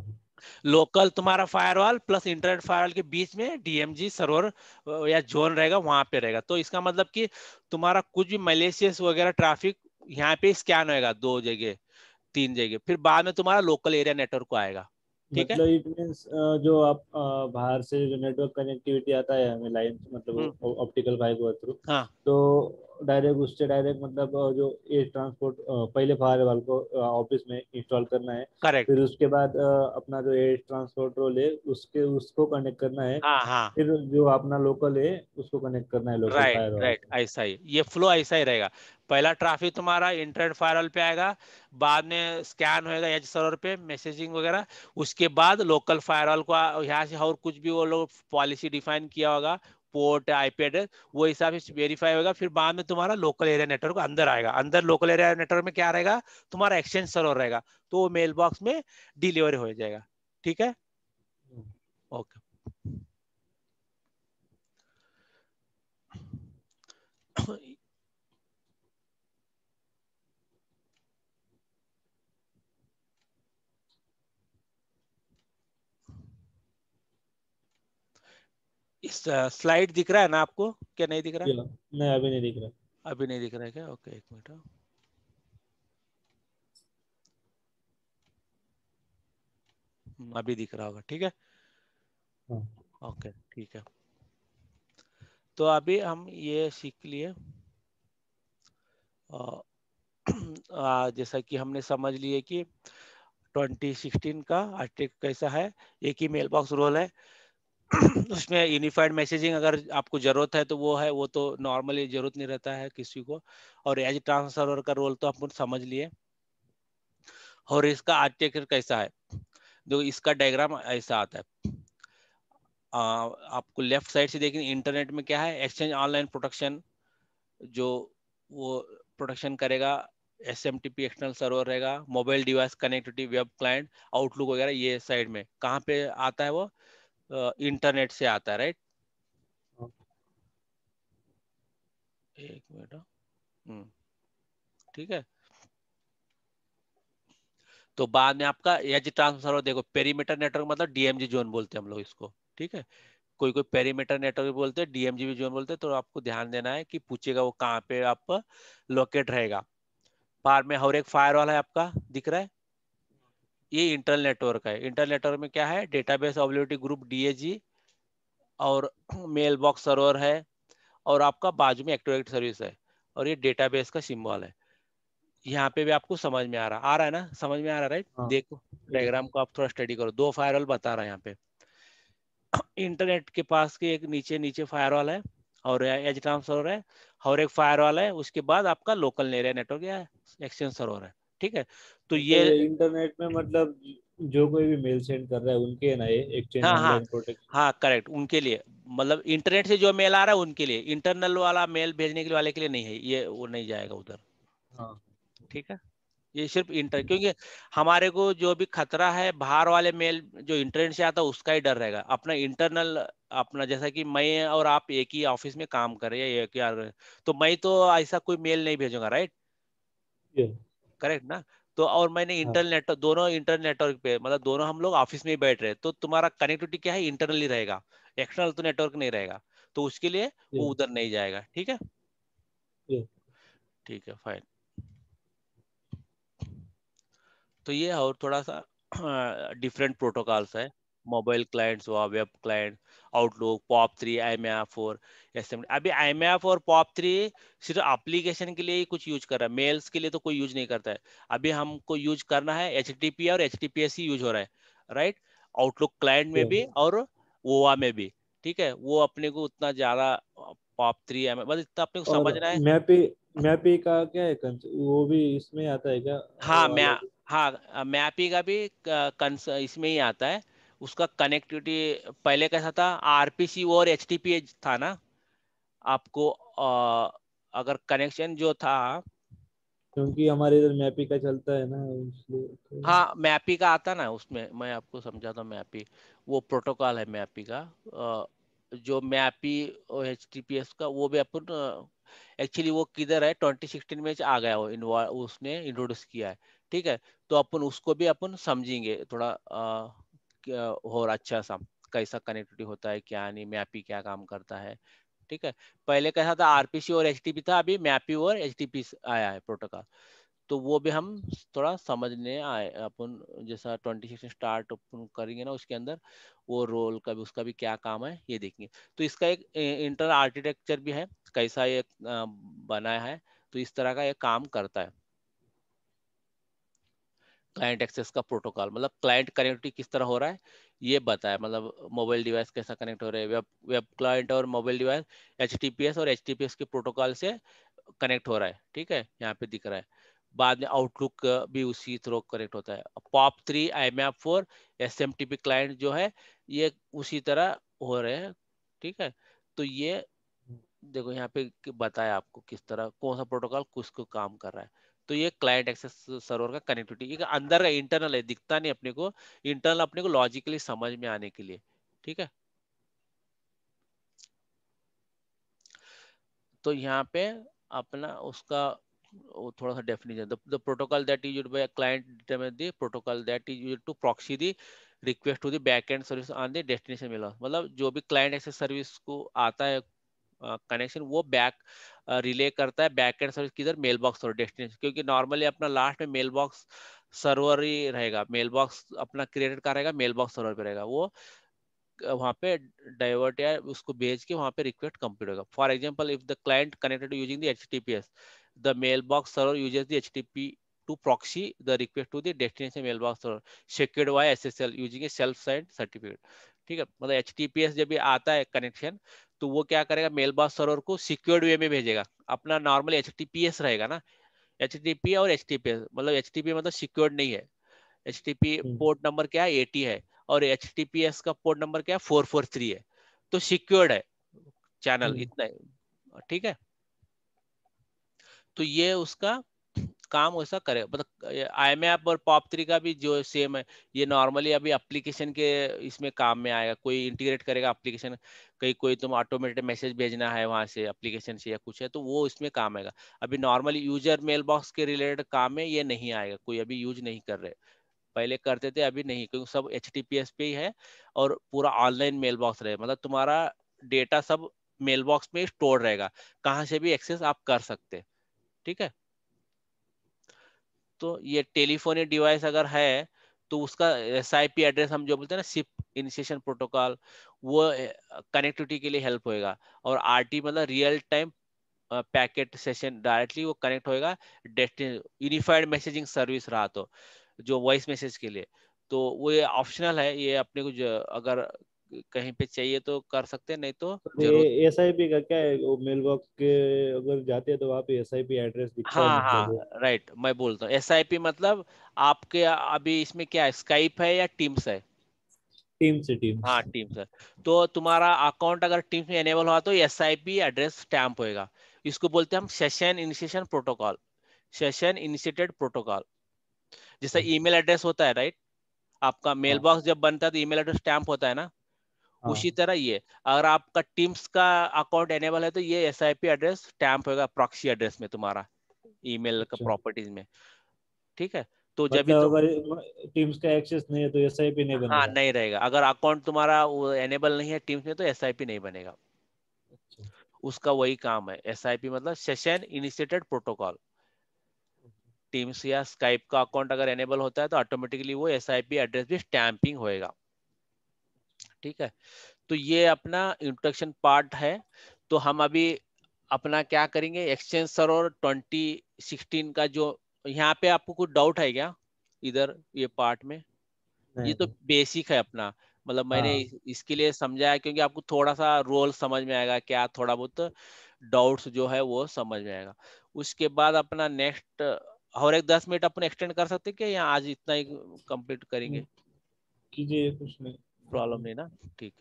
लोकल तुम्हारा फायरवॉल प्लस इंटरनेट फायरवॉल के बीच में डीएमजी सर्वर या जोन रहेगा वहां पे रहेगा तो इसका मतलब कि तुम्हारा कुछ भी मलेशियस वगैरह ट्रैफिक यहाँ पे स्कैन होएगा दो जगह तीन जगह फिर बाद में तुम्हारा लोकल एरिया नेटवर्क को आएगा ठीक मतलब है इट मींस जो आप बाहर से जो नेटवर्क कनेक्टिविटी आता है हमें लाइन मतलब ऑप्टिकल फाइबर थ्रू हाँ. तो डायरेक्ट उससे डायरेक्ट मतलब जो ये ट्रांसपोर्ट पहले फायर वाल को ऑफिस में इंस्टॉल करना है Correct. फिर उसके बाद अपना जो एयर ट्रांसपोर्ट रोल है उसके उसको कनेक्ट करना है हाँ, हाँ. फिर जो अपना लोकल है उसको कनेक्ट करना है लोकल राइट राइट ऐसा ही ये फ्लो ऐसा ही रहेगा पहला ट्रैफिक तुम्हारा इंटरनेट फायरवाल पे आएगा बाद में स्कैन होएगा एज सर्वर पे मैसेजिंग वगैरह उसके बाद लोकल फायरवाल को यहाँ से और कुछ भी वो लोग पॉलिसी डिफाइन किया होगा पोर्ट आईपी एड्रेस वो हिसाब से वेरीफाई होगा फिर बाद में तुम्हारा लोकल एरिया नेटवर्क अंदर आएगा अंदर लोकल एरिया नेटवर्क में क्या रहेगा तुम्हारा एक्सचेंज सर्वर रहेगा तो वो मेल बॉक्स में डिलीवर हो जाएगा ठीक है ओके okay. इस स्लाइड दिख रहा है ना आपको क्या नहीं दिख रहा नहीं अभी नहीं दिख रहा अभी नहीं दिख रहा है क्या ओके एक मिनट हाँ। हम्म, अभी दिख रहा होगा ठीक है हाँ। ओके ठीक है तो अभी हम ये सीख लिए जैसा कि हमने समझ लिए कि 2016 का आर्टिकल कैसा है एक ही मेल बॉक्स रोल है उसमें यूनिफाइड मैसेजिंग अगर आपको जरूरत है तो वो है वो तो नॉर्मली जरूरत नहीं रहता है किसी को और एज ट्रांसफर का रोल तो आप समझ लिए और इसका आर्किटेक्चर कैसा है जो इसका डायग्राम ऐसा आता है आ, आपको लेफ्ट साइड से देखें इंटरनेट में क्या है एक्सचेंज ऑनलाइन प्रोडक्शन जो वो प्रोडक्शन करेगा S M T P external server रहेगा mobile device connectivity web client Outlook वगैरह ये साइड में कहाँ पे आता है वो इंटरनेट से आता है हाँ। राइट एक मिनट हाँ। हम्म। ठीक है तो बाद में आपका एज ट्रांसफर देखो पेरीमीटर नेटवर्क मतलब डीएमजी जोन बोलते हैं हम लोग इसको ठीक है कोई कोई पेरीमीटर नेटवर्क बोलते हैं डीएमजी भी जोन बोलते हैं तो आपको ध्यान देना है कि पूछेगा वो कहाँ पे आप लोकेट रहेगा पार में और एक फायर वाला है आपका दिख रहा है ये इंटरनल नेटवर्क है इंटरनल नेटवर्क में क्या है डेटाबेस ऑब्लिटी ग्रुप डी और मेल बॉक्स सर्वर है और आपका बाजू में एक्टिवेट सर्विस है और ये डेटाबेस का सिम्बॉल है यहाँ पे भी आपको समझ में आ रहा आ रहा है ना समझ में आ रहा है हाँ। राइट देखो डायग्राम को आप थोड़ा स्टडी करो दो फायरवॉल बता रहा है यहाँ पे इंटरनेट के पास के एक नीचे नीचे फायरवॉल है और एज ट्रांसफर है और एक फायरवॉल है उसके बाद आपका लोकल एरिया नेटवर्क या एक्सचेंज सर्वर है ठीक है तो, तो ये इंटरनेट में मतलब जो कोई भी मेल सेंड कर रहा है उनके ना ये एक्सचेंज हाँ हाँ हाँ करेक्ट उनके लिए मतलब इंटरनेट से जो मेल आ रहा है उनके लिए इंटरनल वाला मेल भेजने के वाले के लिए नहीं है ये वो नहीं जाएगा उधर हाँ ठीक है ये सिर्फ इंटर क्योंकि हमारे को जो भी खतरा है बाहर वाले मेल जो इंटरनेट से आता है उसका ही डर रहेगा अपना इंटरनल अपना जैसा कि मैं और आप एक ही ऑफिस में काम कर रहे हैं तो मैं तो ऐसा कोई मेल नहीं भेजूंगा राइट करेक्ट ना तो और मैंने इंटरनेट हाँ। दोनों इंटरनेटवर्क पे मतलब दोनों हम लोग ऑफिस में ही बैठ रहे तो तुम्हारा कनेक्टिविटी क्या है इंटरनली रहेगा एक्सटर्नल तो नेटवर्क नहीं रहेगा तो उसके लिए वो उधर नहीं जाएगा ठीक है ठीक है फाइन तो ये और थोड़ा सा डिफरेंट प्रोटोकॉल्स है मोबाइल क्लाइंट्स हुआ web client Outlook POP three I M four S M अभी आई एम और पॉप थ्री सिर्फ एप्लीकेशन के लिए ही कुछ यूज कर रहा है मेल्स के लिए तो कोई यूज नहीं करता है अभी हमको यूज करना है एच और एच ही यूज हो रहा है राइट आउटलुक क्लाइंट में भी और ओवा में भी ठीक है वो अपने को उतना ज्यादा पॉप थ्री एम बस इतना अपने को समझना है मैप मैप का क्या है वो भी इसमें आता है क्या हाँ मैं हाँ मैपी का भी कंस इसमें ही आता है उसका कनेक्टिविटी पहले कैसा था आरपीसी और एच था ना आपको आ, अगर कनेक्शन जो था क्योंकि हमारे इधर मैपी का चलता है ना इसलिए तो- हाँ मैपी का आता ना उसमें मैं आपको समझाता हूँ मैपी वो प्रोटोकॉल है मैपी का जो मैपी और एच का वो भी अपन एक्चुअली वो किधर है 2016 में आ गया वो उसने इंट्रोड्यूस किया है ठीक है तो अपन उसको भी अपन समझेंगे थोड़ा आ, और अच्छा सा कैसा कनेक्टिविटी होता है क्या नहीं मैपी क्या काम करता है ठीक है पहले कैसा था आरपीसी और एच था अभी मैपी और एच आया है प्रोटोकॉल तो वो भी हम थोड़ा समझने आए अपन जैसा ट्वेंटी सिक्स स्टार्ट अपन करेंगे ना उसके अंदर वो रोल का भी उसका भी क्या काम है ये देखेंगे तो इसका एक इंटर आर्किटेक्चर भी है कैसा ये बनाया है तो इस तरह का ये काम करता है क्लाइंट एक्सेस का प्रोटोकॉल मतलब क्लाइंट कनेक्टिविटी किस तरह हो रहा है ये बताया मतलब मोबाइल डिवाइस कैसा कनेक्ट हो रहा है वेब वेब क्लाइंट और मोबाइल डिवाइस एच और एच के प्रोटोकॉल से कनेक्ट हो रहा है ठीक है यहाँ पे दिख रहा है बाद में आउटलुक भी उसी थ्रो कनेक्ट होता है POP three IMAP four S M T P client जो है ये उसी तरह हो रहे हैं ठीक है तो ये देखो यहाँ पे बताया आपको किस तरह कौन सा प्रोटोकॉल किसको काम कर रहा है तो ये क्लाइंट एक्सेस सर्वर का कनेक्टिविटी एक अंदर का इंटरनल है दिखता नहीं अपने को इंटरनल अपने को लॉजिकली समझ में आने के लिए ठीक है तो यहाँ पे अपना उसका वो थोड़ा सा definition the protocol that is used by client determine the protocol that is used to proxy the request to the back end service on the destination मिला मतलब जो भी क्लाइंट एक्सेस सर्विस को आता है कनेक्शन uh, वो back relay करता है बैक एंड सर्विस किधर मेल बॉक्स और डेस्टिनेशन क्योंकि नॉर्मली अपना लास्ट में मेल बॉक्स सर्वर ही रहेगा मेल बॉक्स अपना क्रिएटेड का रहेगा मेल बॉक्स सर्वर पे रहेगा वो वहाँ पे डाइवर्ट या उसको भेज के वहाँ पे रिक्वेस्ट कंप्लीट होगा for example if the client connected using the H T P S the mail box server uses the H T P to proxy the request to the destination mail box server mailbox server S S L using a self signed certificate ठीक है मतलब H T P S जब भी आता है connection तो वो क्या करेगा मेलबॉक्स सर्वर को सिक्योर्ड वे में भेजेगा अपना नॉर्मल एच रहेगा ना एच और एच मतलब एच मतलब सिक्योर्ड नहीं है एच पोर्ट नंबर क्या है एटी है और एच का पोर्ट नंबर क्या फोर फोर थ्री है तो सिक्योर्ड है चैनल हम्म। इतना ठीक है तो ये उसका काम वैसा करे मतलब आई एम और पॉप थ्री का भी जो सेम है ये नॉर्मली अभी एप्लीकेशन के इसमें काम में आएगा कोई इंटीग्रेट करेगा एप्लीकेशन कहीं कोई तुम ऑटोमेटेड मैसेज भेजना है वहाँ से एप्लीकेशन से या कुछ है तो वो इसमें काम आएगा अभी नॉर्मली यूजर मेल बॉक्स के रिलेटेड काम में ये नहीं आएगा कोई अभी यूज नहीं कर रहे पहले करते थे अभी नहीं क्योंकि सब एच पे ही है और पूरा ऑनलाइन मेल बॉक्स रहे मतलब तुम्हारा डेटा सब मेल बॉक्स में स्टोर रहेगा कहाँ से भी एक्सेस आप कर सकते ठीक है तो ये टेलीफोन डिवाइस अगर है तो उसका एस एड्रेस हम जो बोलते हैं ना सिप इनिशिएशन प्रोटोकॉल वो कनेक्टिविटी के लिए हेल्प होएगा और आर मतलब real time packet session directly वो कनेक्ट होएगा यूनिफाइड मैसेजिंग सर्विस रहा तो जो वॉइस मैसेज के लिए तो वो ये ऑप्शनल है ये अपने को अगर कहीं पे चाहिए तो कर सकते हैं नहीं तो एस आई पी का क्या है वो मेल बॉक्स के अगर जाते हैं तो वहाँ पे एस आई पी एड्रेस हाँ हाँ राइट मैं बोलता हूँ एस आई पी मतलब आपके अभी इसमें क्या है स्काइप है या टीम्स है टीम से टीम हाँ टीम से तो तुम्हारा अकाउंट अगर टीम में एनेबल हुआ तो S I P address stamp होएगा इसको बोलते हैं हम session initiation protocol session initiated protocol जैसा ईमेल एड्रेस होता है राइट आपका मेल हाँ। बॉक्स जब बनता है तो ईमेल एड्रेस स्टैम्प होता है ना हाँ। उसी तरह ये अगर आपका टीम्स का अकाउंट एनेबल है तो ये S I P address stamp होगा प्रॉक्सी एड्रेस में तुम्हारा ईमेल का अच्छा। प्रॉपर्टीज में ठीक है तो जब मतलब तो अगर तो, टीम्स का एक्सेस नहीं है तो एस आई पी नहीं हाँ नहीं रहेगा अगर अकाउंट तुम्हारा एनेबल नहीं है टीम्स में तो एस आई पी नहीं बनेगा अच्छा। उसका वही काम है एस आई पी मतलब सेशन इनिशिएटेड प्रोटोकॉल टीम्स या स्काइप का अकाउंट अगर एनेबल होता है तो ऑटोमेटिकली वो एस आई पी एड्रेस भी स्टैंपिंग होएगा ठीक है तो ये अपना इंट्रोडक्शन पार्ट है तो हम अभी अपना क्या करेंगे एक्सचेंज सर और ट्वेंटी सिक्सटीन का जो यहाँ पे आपको कुछ डाउट है क्या इधर ये पार्ट में ये तो बेसिक है अपना मतलब मैंने हाँ। इसके लिए समझाया क्योंकि आपको थोड़ा सा रोल समझ में आएगा क्या थोड़ा बहुत डाउट्स जो है वो समझ में आएगा उसके बाद अपना नेक्स्ट और एक दस मिनट अपन एक्सटेंड कर सकते क्या या आज इतना ही कंप्लीट करेंगे कीजिए कुछ नहीं problem alumni hmm. nah ठीक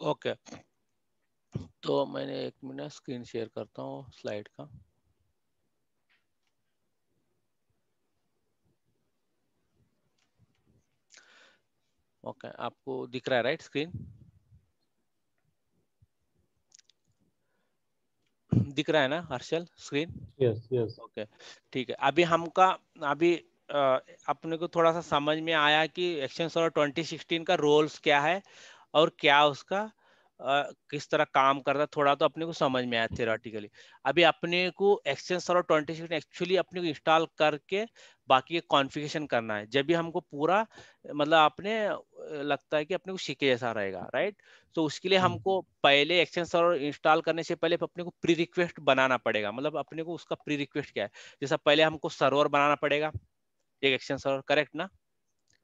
Okay. तो मैंने एक मिनट स्क्रीन शेयर करता हूँ स्लाइड का ओके okay, आपको दिख रहा है राइट स्क्रीन दिख रहा है ना Harshal screen yes yes okay ठीक है अभी हमका अभी अपने को थोड़ा सा समझ में आया कि एक्शन सोलर 2016 का रोल्स क्या है और क्या उसका किस तरह काम कर रहा थोड़ा तो अपने को समझ में आया थियोरटिकली अभी अपने को एक्सचेंज और ट्वेंटी सिक्स एक्चुअली अपने को इंस्टॉल करके बाकी कॉन्फ़िगरेशन करना है जब भी हमको पूरा मतलब आपने लगता है कि अपने को सीखे जैसा रहेगा राइट तो उसके लिए हम्म। हमको पहले एक्सचेंज सर्वर इंस्टॉल करने से पहले अपने को प्री रिक्वेस्ट बनाना पड़ेगा मतलब अपने को उसका प्री रिक्वेस्ट क्या है जैसा पहले हमको सर्वर बनाना पड़ेगा एक एक्सचेंज सर्वर करेक्ट ना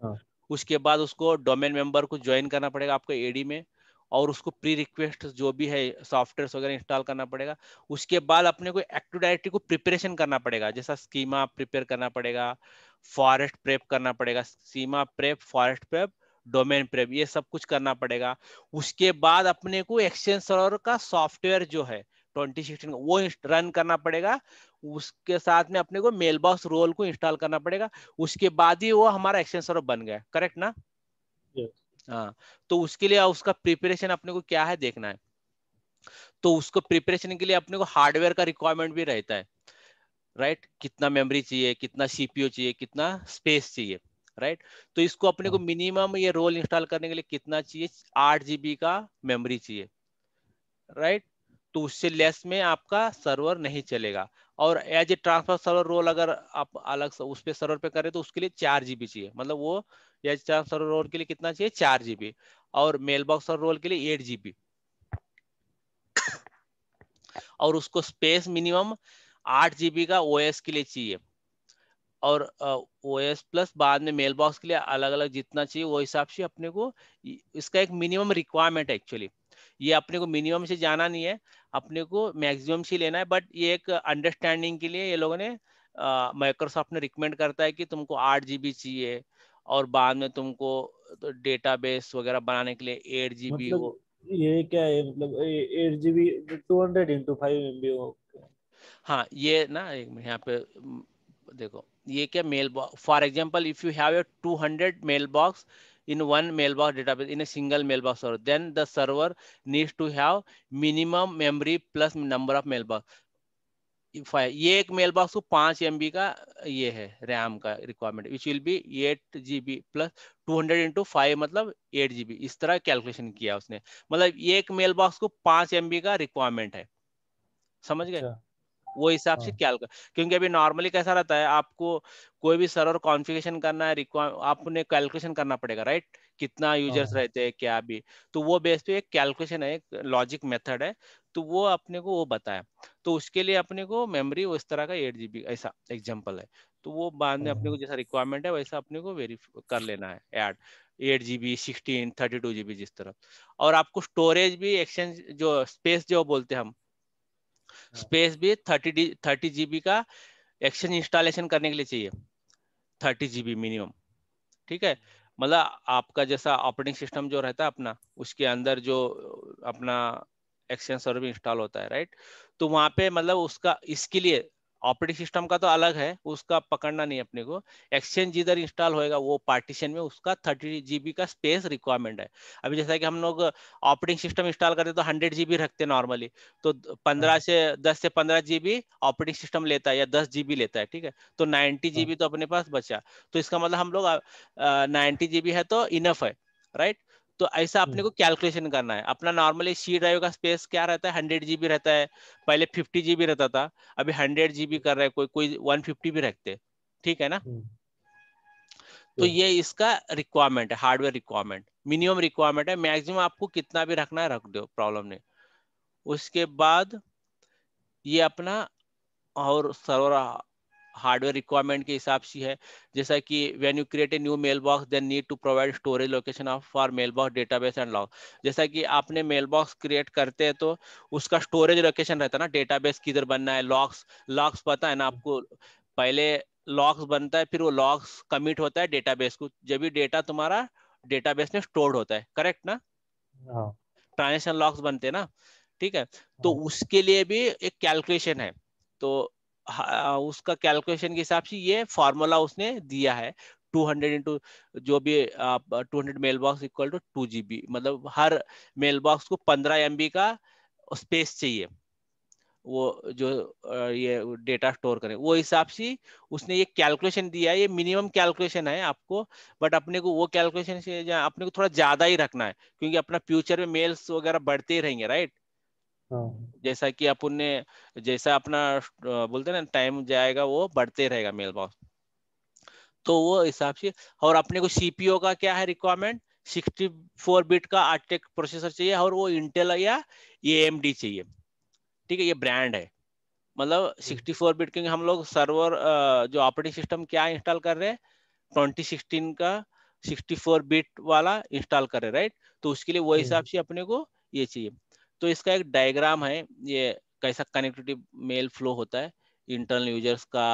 हाँ। उसके बाद उसको डोमेन मेंबर को ज्वाइन करना पड़ेगा आपको एडी में और उसको प्री रिक्वेस्ट जो भी है सॉफ्टवेयर वगैरह इंस्टॉल करना पड़ेगा उसके बाद अपने को एक्टिव डायरेक्टरी को प्रिपरेशन करना पड़ेगा जैसा स्कीमा प्रिपेयर करना पड़ेगा फॉरेस्ट प्रेप करना पड़ेगा schema prep forest prep domain prep ये सब कुछ करना पड़ेगा उसके बाद अपने को एक्सचेंज सर्वर का सॉफ्टवेयर जो है 2016 वो रन करना पड़ेगा उसके साथ में अपने को मेल बॉक्स रोल को इंस्टॉल करना पड़ेगा उसके बाद ही वो हमारा एक्सचेंज सर्वर बन गया करेक्ट ना yes. हाँ तो उसके लिए उसका प्रिपरेशन अपने को क्या है देखना है तो उसको प्रिपरेशन के लिए अपने को हार्डवेयर का रिक्वायरमेंट भी रहता है राइट right? कितना मेमोरी चाहिए कितना सीपीओ चाहिए कितना स्पेस चाहिए राइट right? तो इसको अपने को मिनिमम हाँ। ये रोल इंस्टॉल करने के लिए कितना चाहिए आठ जीबी का मेमोरी चाहिए राइट right? तो उससे लेस में आपका सर्वर नहीं चलेगा और edge a transfer server role अगर आप अलग उस पर सर्वर पे करें तो उसके लिए चार जीबी चाहिए मतलब वो या सर्वर रोल के लिए कितना चाहिए चार जीबी और मेल बॉक्स और रोल के लिए एट जीबी और उसको स्पेस मिनिमम आठ जीबी का ओएस के लिए चाहिए और ओएस प्लस बाद में मेल बॉक्स के लिए अलग अलग जितना चाहिए वो हिसाब से अपने को इसका एक मिनिमम रिक्वायरमेंट है एक्चुअली ये अपने को मिनिमम से जाना नहीं है अपने को मैक्सिमम से लेना है बट ये एक अंडरस्टैंडिंग के लिए ये लोगों ने माइक्रोसॉफ्ट ने रिकमेंड करता है कि तुमको आठ जी चाहिए और बाद में तुमको तो डेटा वगैरह बनाने के लिए एट जी बी हो ये क्या है मतलब eight G B two hundred into five M B हो हाँ ये ना एक यहाँ पे देखो ये क्या mail box for example if you have a two hundred mail box in one mail box data base in a single mail box then the server needs to have minimum memory plus number of mail box ये एक mail box को पाँच M का ये है RAM का requirement which will be eight G B plus two hundred into five मतलब eight G B इस तरह कैलकुलेशन किया उसने मतलब ये एक मेल बॉक्स को पांच एम का रिक्वायरमेंट है समझ गए अच्छा। वो हिसाब से क्या हाँ। क्योंकि अभी नॉर्मली कैसा रहता है आपको कोई भी सर्वर कॉन्फ़िगरेशन करना है आपने कैलकुलेशन करना पड़ेगा राइट कितना यूजर्स हाँ। रहते हैं क्या भी तो वो बेस पे एक कैलकुलेशन है एक लॉजिक मेथड है तो वो अपने को वो बताया तो उसके लिए अपने को मेमोरी उस तरह का एट जीबी ऐसा एग्जाम्पल है तो वो बाद में अपने को हाँ। जैसा रिक्वायरमेंट है वैसा अपने को वेरी कर लेना है add eight G B sixteen thirty two G B जिस तरह और आपको स्टोरेज भी एक्सचेंज जो स्पेस जो बोलते हैं हम स्पेस हाँ। भी thirty D thirty G B का एक्सचेंज इंस्टॉलेशन करने के लिए चाहिए थर्टी जी बी मिनिमम ठीक है मतलब आपका जैसा ऑपरेटिंग सिस्टम जो रहता है अपना उसके अंदर जो अपना एक्सचेंज सर्वर भी इंस्टॉल होता है राइट तो वहां पे मतलब उसका इसके लिए ऑपरेटिंग सिस्टम का तो अलग है उसका पकड़ना नहीं अपने को एक्सचेंज जिधर इंस्टॉल होएगा वो पार्टीशन में उसका थर्टी जीबी का स्पेस रिक्वायरमेंट है अभी जैसा कि हम लोग ऑपरेटिंग सिस्टम इंस्टॉल करते तो हंड्रेड जीबी रखते नॉर्मली तो पंद्रह हाँ। से दस से पंद्रह जीबी ऑपरेटिंग सिस्टम लेता है या दस जीबी लेता है ठीक है तो नाइन्टी हाँ। जीबी तो अपने पास बचा तो इसका मतलब हम लोग नाइन्टी जीबी है तो इनफ है राइट तो ऐसा अपने हम्म। को कैलकुलेशन करना है अपना नॉर्मली सी ड्राइव का स्पेस क्या रहता है हंड्रेड जीबी रहता है पहले फिफ्टी जीबी रहता था अभी हंड्रेड जीबी कर रहा है कोई कोई वन भी रखते ठीक है ना हम्म। तो ये इसका रिक्वायरमेंट है हार्डवेयर रिक्वायरमेंट मिनिमम रिक्वायरमेंट है मैक्सिमम आपको कितना भी रखना है रख दो प्रॉब्लम नहीं उसके बाद ये अपना और सर्वर हार्डवेयर रिक्वायरमेंट के हिसाब से है जैसा कि when you create a new mail box then need to provide storage location of for mail box database and log जैसा कि आपने मेल बॉक्स क्रिएट करते हैं तो उसका स्टोरेज लोकेशन रहता है ना डेटाबेस किधर बनना है लॉक्स लॉक्स पता है ना आपको पहले लॉक्स बनता है फिर वो लॉक्स कमिट होता है डेटाबेस को जब भी डेटा तुम्हारा डेटाबेस में स्टोर होता है करेक्ट ना ट्रांजेक्शन हाँ। लॉक्स बनते हैं ना ठीक है तो हाँ। उसके लिए भी एक कैलकुलेशन है तो हाँ, उसका कैलकुलेशन के हिसाब से ये फॉर्मूला उसने दिया है 200 हंड्रेड इंटू जो भी two hundred mail box equal to two G मतलब हर मेल बॉक्स को 15 एम का स्पेस चाहिए वो जो ये डेटा स्टोर करें वो हिसाब से उसने ये कैलकुलेशन दिया है ये मिनिमम कैलकुलेशन है आपको बट अपने को वो कैलकुलेशन से अपने को थोड़ा ज़्यादा ही रखना है क्योंकि अपना फ्यूचर में मेल्स वगैरह बढ़ते ही रहेंगे राइट हाँ। जैसा कि अपन ने जैसा अपना बोलते ना टाइम जाएगा वो बढ़ते रहेगा मेल बॉक्स तो वो हिसाब से और अपने को सीपीओ का क्या है रिक्वायरमेंट 64 बिट का आर्टेक प्रोसेसर चाहिए और वो इंटेल या ए चाहिए ठीक है ये ब्रांड है मतलब 64 हम्म। बिट क्योंकि हम लोग सर्वर जो ऑपरेटिंग सिस्टम क्या इंस्टॉल कर रहे हैं 2016 का 64 बिट वाला इंस्टॉल कर रहे राइट तो उसके लिए वो हम्म। हिसाब से अपने को ये चाहिए तो इसका एक डायग्राम है ये कैसा कनेक्टिविटी मेल फ्लो होता है इंटरनल यूजर्स का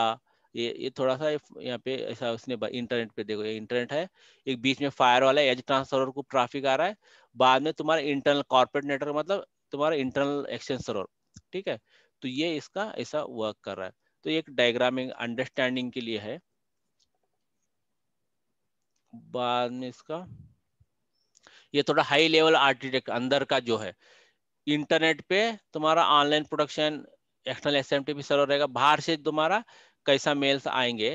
ये ये थोड़ा सा यहाँ पे ऐसा उसने इंटरनेट पे देखो ये इंटरनेट है एक बीच में फायर वाला एज ट्रांसफर को ट्राफिक आ रहा है बाद में तुम्हारा इंटरनल कॉर्पोरेट नेटवर्क मतलब तुम्हारा इंटरनल एक्सचेंज सर्वर ठीक है तो ये इसका ऐसा वर्क कर रहा है तो एक डायग्रामिंग अंडरस्टैंडिंग के लिए है बाद में इसका ये थोड़ा हाई लेवल आर्किटेक्ट अंदर का जो है इंटरनेट पे तुम्हारा online production external S server रहेगा बाहर से तुम्हारा कैसा मेल्स आएंगे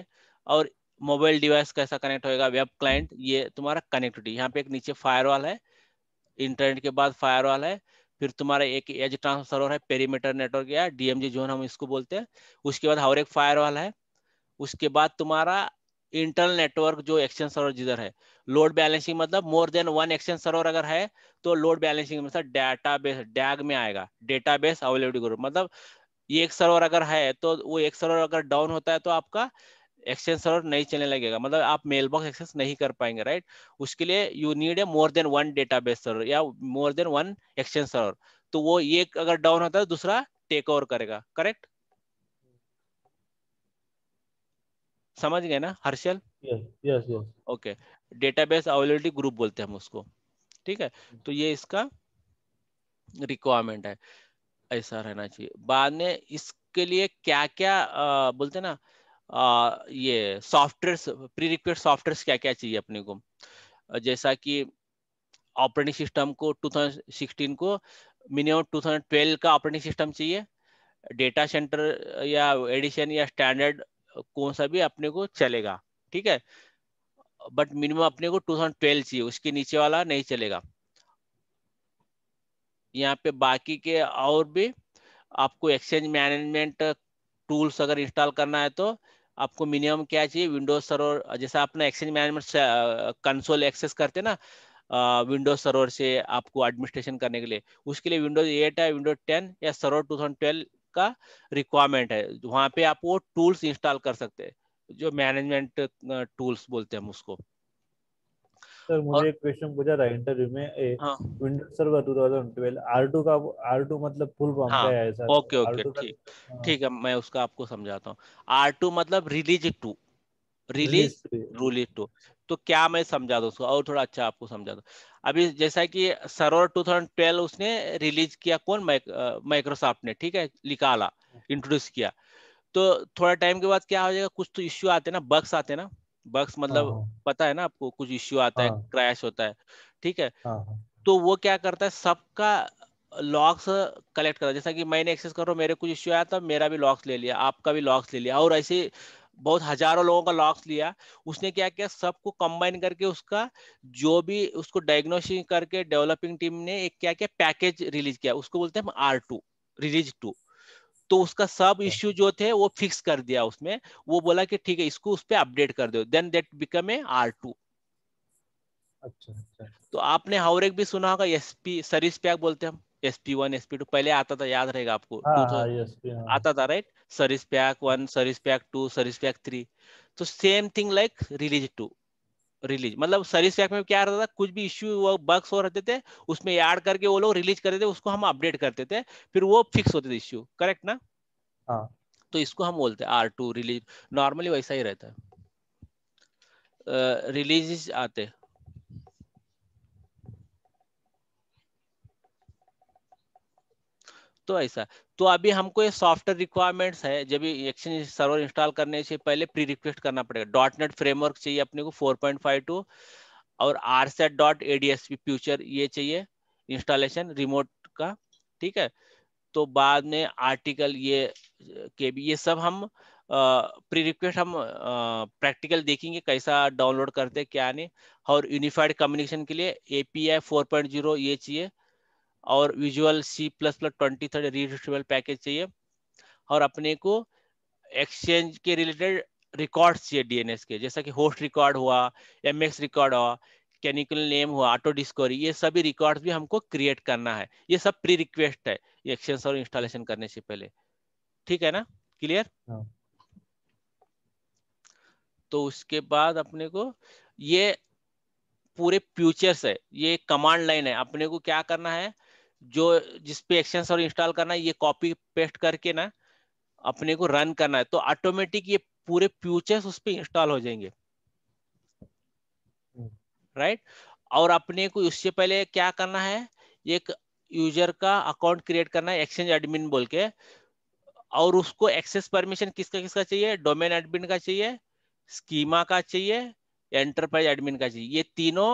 और मोबाइल डिवाइस कैसा कनेक्ट होएगा वेब क्लाइंट ये तुम्हारा कनेक्टिविटी यहाँ पे एक नीचे फायरवॉल है इंटरनेट के बाद फायरवॉल है फिर तुम्हारा एक एज ट्रांसफर सर्वर है पेरीमीटर नेटवर्क या डीएमजी जोन हम इसको बोलते हैं उसके बाद और एक फायरवॉल है उसके बाद तुम्हारा इंटरनल नेटवर्क जो एक्सचेंज सर्वर जिधर है लोड बैलेंसिंग मतलब more than one exchange server अगर है तो लोड बैलेंसिंग मतलब डाटा बेस डैग में आएगा डेटा बेस अवेलेबिलिटी ग्रुप मतलब एक सर्वर अगर है तो वो एक सर्वर अगर डाउन होता है तो आपका एक्सचेंज सर्वर नहीं चलने लगेगा मतलब आप मेल बॉक्स एक्सेस नहीं कर पाएंगे राइट उसके लिए you need a more than one data base server या more than one exchange server तो वो एक अगर डाउन होता है तो दूसरा टेक ओवर करेगा करेक्ट समझ गए ना Harshal yes yes okay database availability group बोलते हैं हम उसको ठीक है hmm. तो ये इसका रिक्वायरमेंट है ऐसा रहना चाहिए बाद में इसके लिए क्या क्या आ, बोलते हैं ना आ, ये सॉफ्टवेयर प्री रिक्वेड सॉफ्टवेयर क्या क्या चाहिए अपने को जैसा कि ऑपरेटिंग सिस्टम को 2016 को मिनिमम 2012 का ऑपरेटिंग सिस्टम चाहिए डेटा सेंटर या एडिशन या स्टैंडर्ड कौन सा भी अपने को चलेगा ठीक है बट मिनिमम अपने को 2012 चाहिए उसके नीचे वाला नहीं चलेगा यहाँ पे बाकी के और भी आपको एक्सचेंज मैनेजमेंट टूल्स अगर इंस्टॉल करना है तो आपको मिनिमम क्या चाहिए विंडोज सर्वर जैसा अपना एक्सचेंज मैनेजमेंट कंसोल एक्सेस करते ना विंडोज सर्वर से आपको एडमिनिस्ट्रेशन करने के लिए उसके लिए विंडोज एट है विंडोज टेन या सर्वर टू थाउजेंड ट्वेल्व का रिक्वायरमेंट है वहां पे आप वो टूल्स इंस्टॉल कर सकते हैं जो मैनेजमेंट टूल्स बोलते हैं हम उसको सर मुझे एक क्वेश्चन पूछा था इंटरव्यू में हाँ, विंडोज सर्वर 2012 R2 का R2 मतलब फुल फॉर्म हाँ, क्या है सर ओके ओके ठीक हाँ। ठीक है मैं उसका आपको समझाता हूं R2 मतलब release two release release two तो क्या मैं समझा दूँ उसको और थोड़ा अच्छा आपको समझा दूँ अभी जैसा कि सरोवर 2012 उसने रिलीज किया कौन माइक्रोसॉफ्ट uh, ने ठीक है निकाला इंट्रोड्यूस किया तो थोड़ा टाइम के बाद क्या हो जाएगा कुछ तो इश्यू आते ना बग्स आते हैं ना बग्स मतलब हाँ, हाँ। पता है ना आपको कुछ इश्यू आता है क्रैश हाँ। होता है ठीक है तो वो क्या करता है सबका लॉक्स कलेक्ट करता है जैसा कि मैंने एक्सेस कर रहा हूँ मेरे कुछ इश्यू आया था मेरा भी लॉक्स ले लिया आपका भी लॉक्स ले लिया और ऐसे बहुत हजारों लोगों का लॉक्स लिया उसने क्या किया सबको कंबाइन करके उसका जो भी उसको डायग्नोसिंग करके डेवलपिंग टीम ने एक क्या किया पैकेज रिलीज किया उसको बोलते हैं आर टू रिलीज टू तो उसका सब इश्यू अच्छा। जो थे वो फिक्स कर दिया उसमें वो बोला कि ठीक है इसको उस पर अपडेट कर दो then that become a R two अच्छा अच्छा तो आपने हाउरेक भी सुना होगा एस पी सर्विस पैक बोलते हैं हम एसपी वन एसपी टू पहले आता था याद रहेगा आपको हाँ, था, हाँ, yes, हाँ। आता था right service pack one service pack two service pack three तो same thing like release two release मतलब सर्विस पैक में क्या रहता था कुछ भी इश्यू वो बग्स हो रहते थे उसमें ऐड करके वो लोग रिलीज करते थे उसको हम अपडेट करते थे फिर वो फिक्स होते थे इश्यू करेक्ट ना हाँ. तो इसको हम बोलते हैं आर टू रिलीज नॉर्मली वैसा ही रहता है रिलीज uh, आते हैं तो ऐसा तो अभी हमको ये सॉफ्टवेयर रिक्वायरमेंट्स है जब एक्सचेंज सर्वर इंस्टॉल करने से पहले प्री रिक्वेस्ट करना पड़ेगा डॉट नेट फ्रेमवर्क चाहिए अपने को 4.5 टू और R set dot A D S P feature ये चाहिए इंस्टॉलेशन रिमोट का ठीक है तो बाद में आर्टिकल ये के भी ये सब हम प्री रिक्वेस्ट हम प्रैक्टिकल देखेंगे कैसा डाउनलोड करते क्या नहीं और यूनिफाइड कम्युनिकेशन के लिए A P I four point zero ये चाहिए और visual C plus plus twenty third redistributable package चाहिए और अपने को एक्सचेंज के रिलेटेड रिकॉर्ड्स चाहिए डीएनएस के जैसा कि होस्ट रिकॉर्ड हुआ एम रिकॉर्ड हुआ कैनिकल नेम हुआ ऑटो डिस्कवरी ये सभी रिकॉर्ड्स भी हमको क्रिएट करना है ये सब प्री रिक्वेस्ट है एक्सचेंज और इंस्टॉलेशन करने से पहले ठीक है ना क्लियर हाँ। तो उसके बाद अपने को ये पूरे फ्यूचर्स है ये कमांड लाइन है अपने को क्या करना है जो जिस पे एक्सटेंशन और इंस्टॉल करना है ये कॉपी पेस्ट करके ना अपने को रन करना है तो ऑटोमेटिक ये पूरे फ्यूचर्स उस पर इंस्टॉल हो जाएंगे हम्म। Right right? और अपने को उससे पहले क्या करना है एक यूजर का अकाउंट क्रिएट करना है एक्सचेंज एडमिन बोल के और उसको एक्सेस परमिशन किसका किसका चाहिए डोमेन एडमिन का चाहिए स्कीमा का चाहिए एंटरप्राइज एडमिन का चाहिए ये तीनों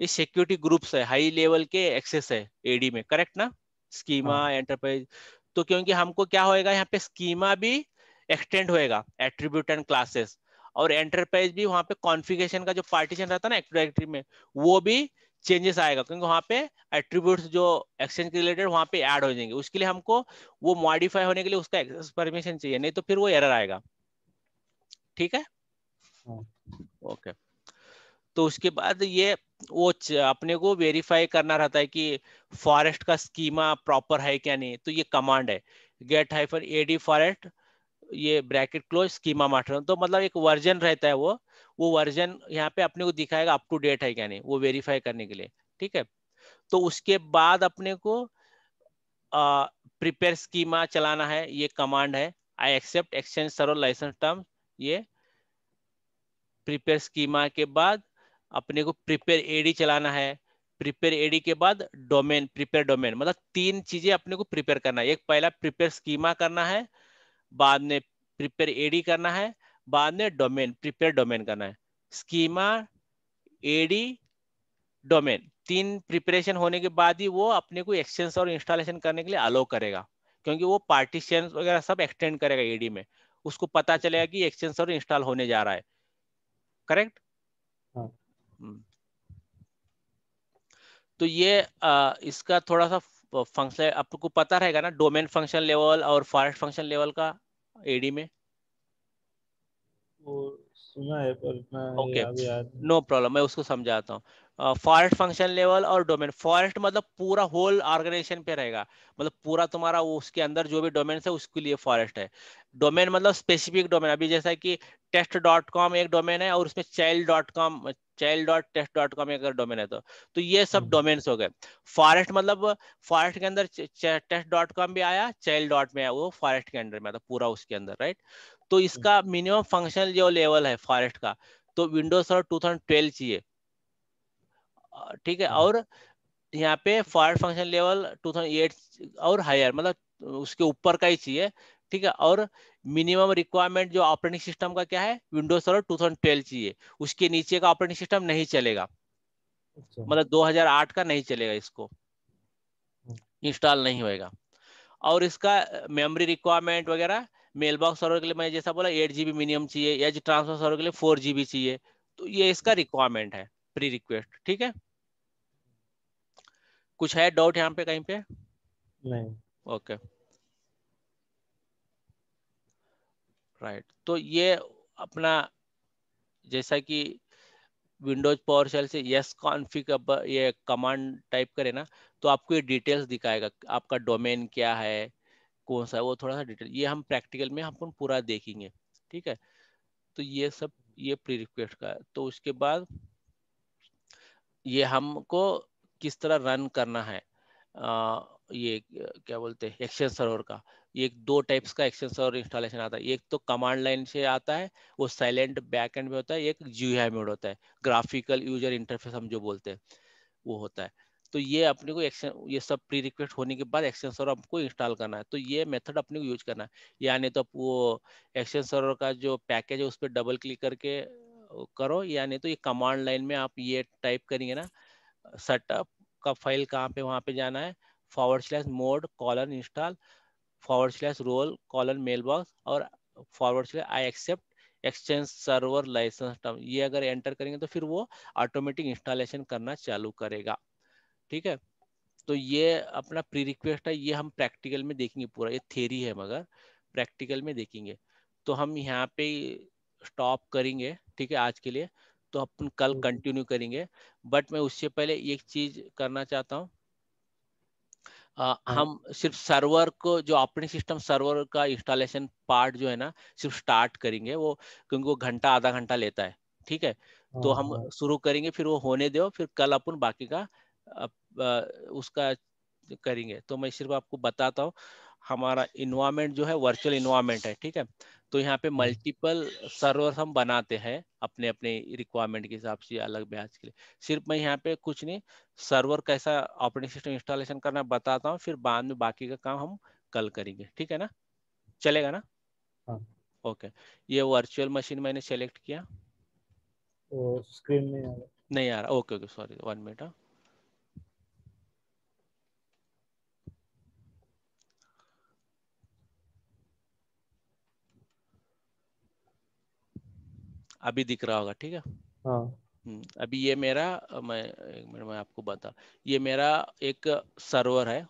ये सिक्योरिटी ग्रुप्स है हाई लेवल के एक्सेस है एडी में करेक्ट ना स्कीमा हाँ। एंटरप्राइज तो क्योंकि हमको क्या होएगा यहाँ पे स्कीमा भी एक्सटेंड होएगा एट्रीब्यूट एंड क्लासेस और एंटरप्राइज भी वहां पे कॉन्फ़िगरेशन का जो पार्टीशन रहता है ना एक्टिव में वो भी चेंजेस आएगा क्योंकि वहां पे एट्रीब्यूट्स जो एक्सचेंज के रिलेटेड वहां पे ऐड हो जाएंगे उसके लिए हमको वो मॉडिफाई होने के लिए उसका एक्सेस परमिशन चाहिए नहीं तो फिर वो एरर आएगा ठीक है ओके हाँ। okay. तो उसके बाद ये वो अपने को वेरीफाई करना रहता है कि फॉरेस्ट का स्कीमा प्रॉपर है क्या नहीं तो ये कमांड है गेट ए एडी फॉरेस्ट ये ब्रैकेट क्लोज स्कीमा मार्टर तो मतलब एक वर्जन रहता है वो वो वर्जन यहाँ पे अपने को दिखाएगा अप टू डेट है क्या नहीं वो वेरीफाई करने के लिए ठीक है तो उसके बाद अपने को प्रिपेयर स्कीमा चलाना है ये कमांड है I accept Exchange server license term ये प्रिपेयर स्कीमा के बाद अपने को प्रिपेयर एडी चलाना है प्रिपेयर एडी के बाद डोमेन प्रिपेयर डोमेन मतलब तीन चीजें अपने को प्रिपेयर करना है एक पहला प्रिपेयर स्कीमा करना है बाद में प्रिपेयर एडी करना है बाद में डोमेन प्रिपेयर डोमेन करना है स्कीमा एडी डोमेन तीन प्रिपरेशन होने के बाद ही वो अपने को एक्सचेंज और इंस्टॉलेशन करने के लिए अलो करेगा क्योंकि वो पार्टीशन वगैरह सब एक्सटेंड करेगा एडी में उसको पता चलेगा कि एक्सचेंज और इंस्टॉल होने जा रहा है करेक्ट हम्म। तो ये आ, इसका थोड़ा सा फंक्शन आपको पता रहेगा ना डोमेन फंक्शन लेवल और फॉरेस्ट फंक्शन लेवल का एडी में ओके नो प्रॉब्लम मैं उसको समझाता हूँ फॉरेस्ट फंक्शन लेवल और डोमेन फॉरेस्ट मतलब पूरा होल ऑर्गेनाइजेशन पे रहेगा मतलब पूरा तुम्हारा उसके अंदर जो भी डोमेन है उसके लिए फॉरेस्ट है डोमेन मतलब स्पेसिफिक डोमेन अभी जैसा कि टेस्ट डॉट कॉम एक डोमेन है और उसमें child dot com child dot test dot com अगर डोमेन है तो तो ये सब डोमेन्स हम्म। हो गए फॉरेस्ट मतलब फॉरेस्ट के अंदर टेस्ट डॉट कॉम भी आया चाइल्ड डॉट में आया वो फॉरेस्ट के अंदर में आता पूरा उसके अंदर राइट तो हम्म। इसका मिनिमम फंक्शनल जो लेवल है फॉरेस्ट का तो विंडोज और टू चाहिए ठीक है हम्म। और यहाँ पे फॉरेस्ट फंक्शन लेवल 2008 और हायर मतलब उसके ऊपर का ही चाहिए ठीक है और मिनिमम रिक्वायरमेंट जो ऑपरेटिंग सिस्टम का क्या है विंडोज सर्वर 2012 चाहिए उसके नीचे का ऑपरेटिंग सिस्टम नहीं चलेगा अच्छा। मतलब 2008 का नहीं चलेगा इसको इंस्टॉल हम्म। नहीं होएगा और इसका मेमोरी रिक्वायरमेंट वगैरह मेलबॉक्स सर्वर के लिए मैं जैसा बोला एट जीबी मिनिमम चाहिए एज ट्रांसफर सर्वर के लिए फोर जीबी चाहिए तो ये इसका रिक्वायरमेंट है प्री रिक्वेस्ट ठीक है कुछ है डाउट यहाँ पे कहीं पे नहीं ओके okay. राइट तो ये अपना जैसा कि विंडोज पावर सेल से यस कॉन्फिक ये कमांड टाइप करें ना तो आपको ये डिटेल्स दिखाएगा आपका डोमेन क्या है कौन सा है वो थोड़ा सा डिटेल ये हम प्रैक्टिकल में हम पूरा देखेंगे ठीक है तो ये सब ये प्री रिक्वेस्ट का है तो उसके बाद ये हमको किस तरह रन करना है आ, ये क्या बोलते हैं एक्शन सर्वर का एक दो टाइप्स का एक्शन और इंस्टॉलेशन आता है एक तो कमांड लाइन से आता है वो साइलेंट बैक एंड में होता है एक जूहा मोड होता है ग्राफिकल यूजर इंटरफेस हम जो बोलते हैं वो होता है तो ये अपने को एक्शन ये सब प्री रिक्वेस्ट होने के बाद एक्शन सर्वर आपको इंस्टॉल करना है तो ये मेथड अपने को यूज करना है यानी तो वो एक्शन सर्वर का जो पैकेज है उस पर डबल क्लिक करके करो यानी तो ये कमांड लाइन में आप ये टाइप करेंगे ना सेटअप का फाइल कहाँ पे वहाँ पे जाना है forward slash mode colon install forward slash role colon mail box और forward slash I accept Exchange server license term ये अगर एंटर करेंगे तो फिर वो ऑटोमेटिक इंस्टॉलेशन करना चालू करेगा ठीक है तो ये अपना प्री रिक्वेस्ट है ये हम प्रैक्टिकल में देखेंगे पूरा ये थेरी है मगर प्रैक्टिकल में देखेंगे तो हम यहाँ पे स्टॉप करेंगे ठीक है आज के लिए तो अपन कल कंटिन्यू हम्म। करेंगे बट मैं उससे पहले एक चीज करना चाहता हूँ हाँ। हम सिर्फ सर्वर को जो ऑपरेटिंग सिस्टम सर्वर का इंस्टॉलेशन पार्ट जो है ना सिर्फ स्टार्ट करेंगे वो क्योंकि वो घंटा आधा घंटा लेता है ठीक है तो हाँ, हम हाँ। शुरू करेंगे फिर वो होने दो फिर कल अपन बाकी का उसका करेंगे तो मैं सिर्फ आपको बताता हूँ हमारा इन्वायरमेंट जो है वर्चुअल इन्वायरमेंट है ठीक है तो यहाँ पे मल्टीपल सर्वर हम बनाते हैं अपने अपने रिक्वायरमेंट के हिसाब से अलग ब्याज के लिए सिर्फ मैं यहाँ पे कुछ नहीं सर्वर कैसा ऑपरेटिंग सिस्टम इंस्टॉलेशन करना बताता हूँ फिर बाद में बाकी का काम हम कल करेंगे ठीक है ना चलेगा ना हाँ. ओके ये वर्चुअल मशीन मैंने सेलेक्ट किया स्क्रीन में नहीं आ रहा okay okay sorry one minute हाँ अभी दिख रहा होगा ठीक है हाँ। हम्म, अभी ये मेरा मैं मैं आपको बता ये मेरा एक सर्वर है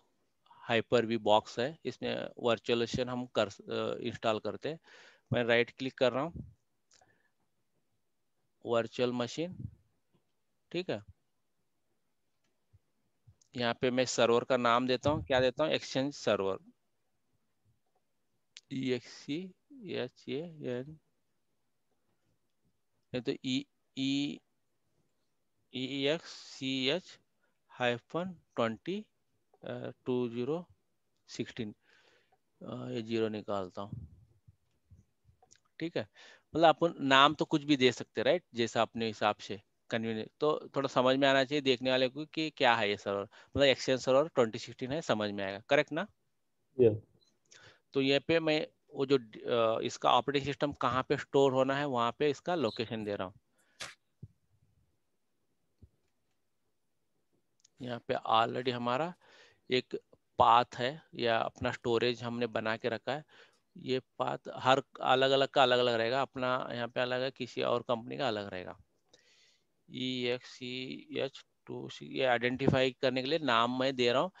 हाइपर वी बॉक्स है इसमें वर्चुअलेशन हम कर इंस्टॉल करते मैं राइट क्लिक कर रहा हूँ वर्चुअल मशीन ठीक है यहाँ पे मैं सर्वर का नाम देता हूँ क्या देता हूँ Exchange server E X C H N तो E E E X C H hyphen twenty two zero sixteen ये जीरो निकालता हूँ ठीक है मतलब अपन नाम तो कुछ भी दे सकते राइट जैसा अपने हिसाब से कन्वीनियंट तो थोड़ा समझ में आना चाहिए देखने वाले को कि क्या है ये सर्वर मतलब एक्सचेंज सर्वर सिक्सटीन है समझ में आएगा करेक्ट ना yeah. तो ये पे मैं वो जो इसका ऑपरेटिंग सिस्टम कहाँ पे स्टोर होना है वहां पे इसका लोकेशन दे रहा हूँ यहाँ पे ऑलरेडी हमारा एक पाथ है या अपना स्टोरेज हमने बना के रखा है ये पाथ हर अलग अलग का अलग अलग रहेगा अपना यहाँ पे अलग है किसी और कंपनी का अलग रहेगा E X C H two C ये आइडेंटिफाई करने के लिए नाम मैं दे रहा हूँ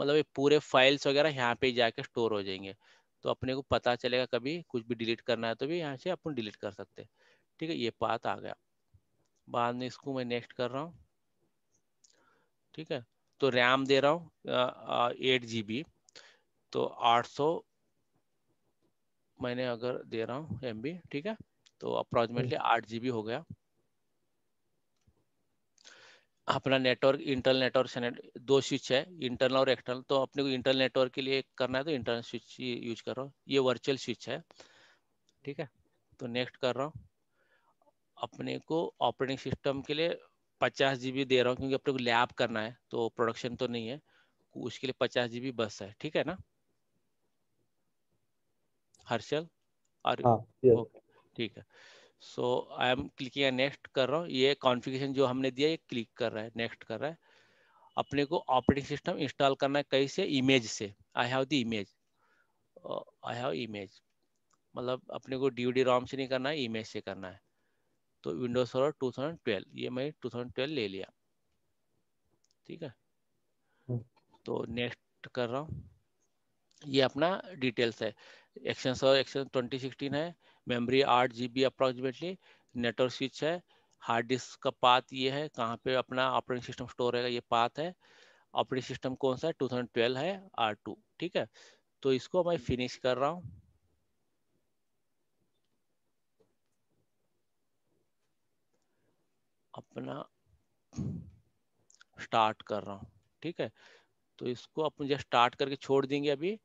मतलब ये पूरे फाइल्स वगैरह यहाँ पे जाके स्टोर हो जाएंगे तो अपने को पता चलेगा कभी कुछ भी डिलीट करना है तो भी यहाँ से अपन डिलीट कर सकते हैं ठीक है ये पाथ आ गया बाद में इसको मैं नेक्स्ट कर रहा हूँ ठीक है तो रैम दे रहा हूँ एट जी बी तो आठ सौ मैंने अगर दे रहा हूँ एम बी ठीक है तो अप्रोक्सीमेटली हम्म। आठ जी बी हो गया अपना नेटवर्क इंटरनल नेटवर्क दो स्विच है इंटरनल और एक्सटर्नल तो अपने को इंटरनल नेटवर्क के लिए करना है तो इंटरनल स्विच यूज कर रहा हूँ ये वर्चुअल स्विच है ठीक है तो नेक्स्ट कर रहा हूँ अपने को ऑपरेटिंग सिस्टम के लिए पचास जी दे रहा हूँ क्योंकि अपने को लैब करना है तो प्रोडक्शन तो नहीं है उसके लिए पचास जी बस है ठीक है ना हर्षल और हाँ, ठीक हाँ, है so I am clicking next कर रहा हूँ ये कॉन्फ़िगरेशन जो हमने दिया ये क्लिक कर रहा है नेक्स्ट कर रहा है अपने को ऑपरेटिंग सिस्टम इंस्टॉल करना है कहीं से इमेज से I have the image I have image मतलब अपने को डी डी रोम से नहीं करना है इमेज से करना है तो विंडोज थाउजेंड ट्वेल्व ये मैं ट्वेल्व ले लिया ठीक है हम्म। तो नेक्स्ट कर रहा हूँ ये अपना डिटेल्स है एक्शन सर एक्शन 2016 है मेमोरी आठ G B approximately network switch है हार्ड डिस्क का पाथ ये है कहाँ पे अपना ऑपरेटिंग सिस्टम स्टोर रहेगा ये पाथ है ऑपरेटिंग सिस्टम कौन सा है ट्वेल्व है आर टू ठीक है तो इसको मैं फिनिश हम्म। कर रहा हूँ अपना स्टार्ट कर रहा हूँ ठीक है तो इसको अपन जस्ट स्टार्ट करके छोड़ देंगे अभी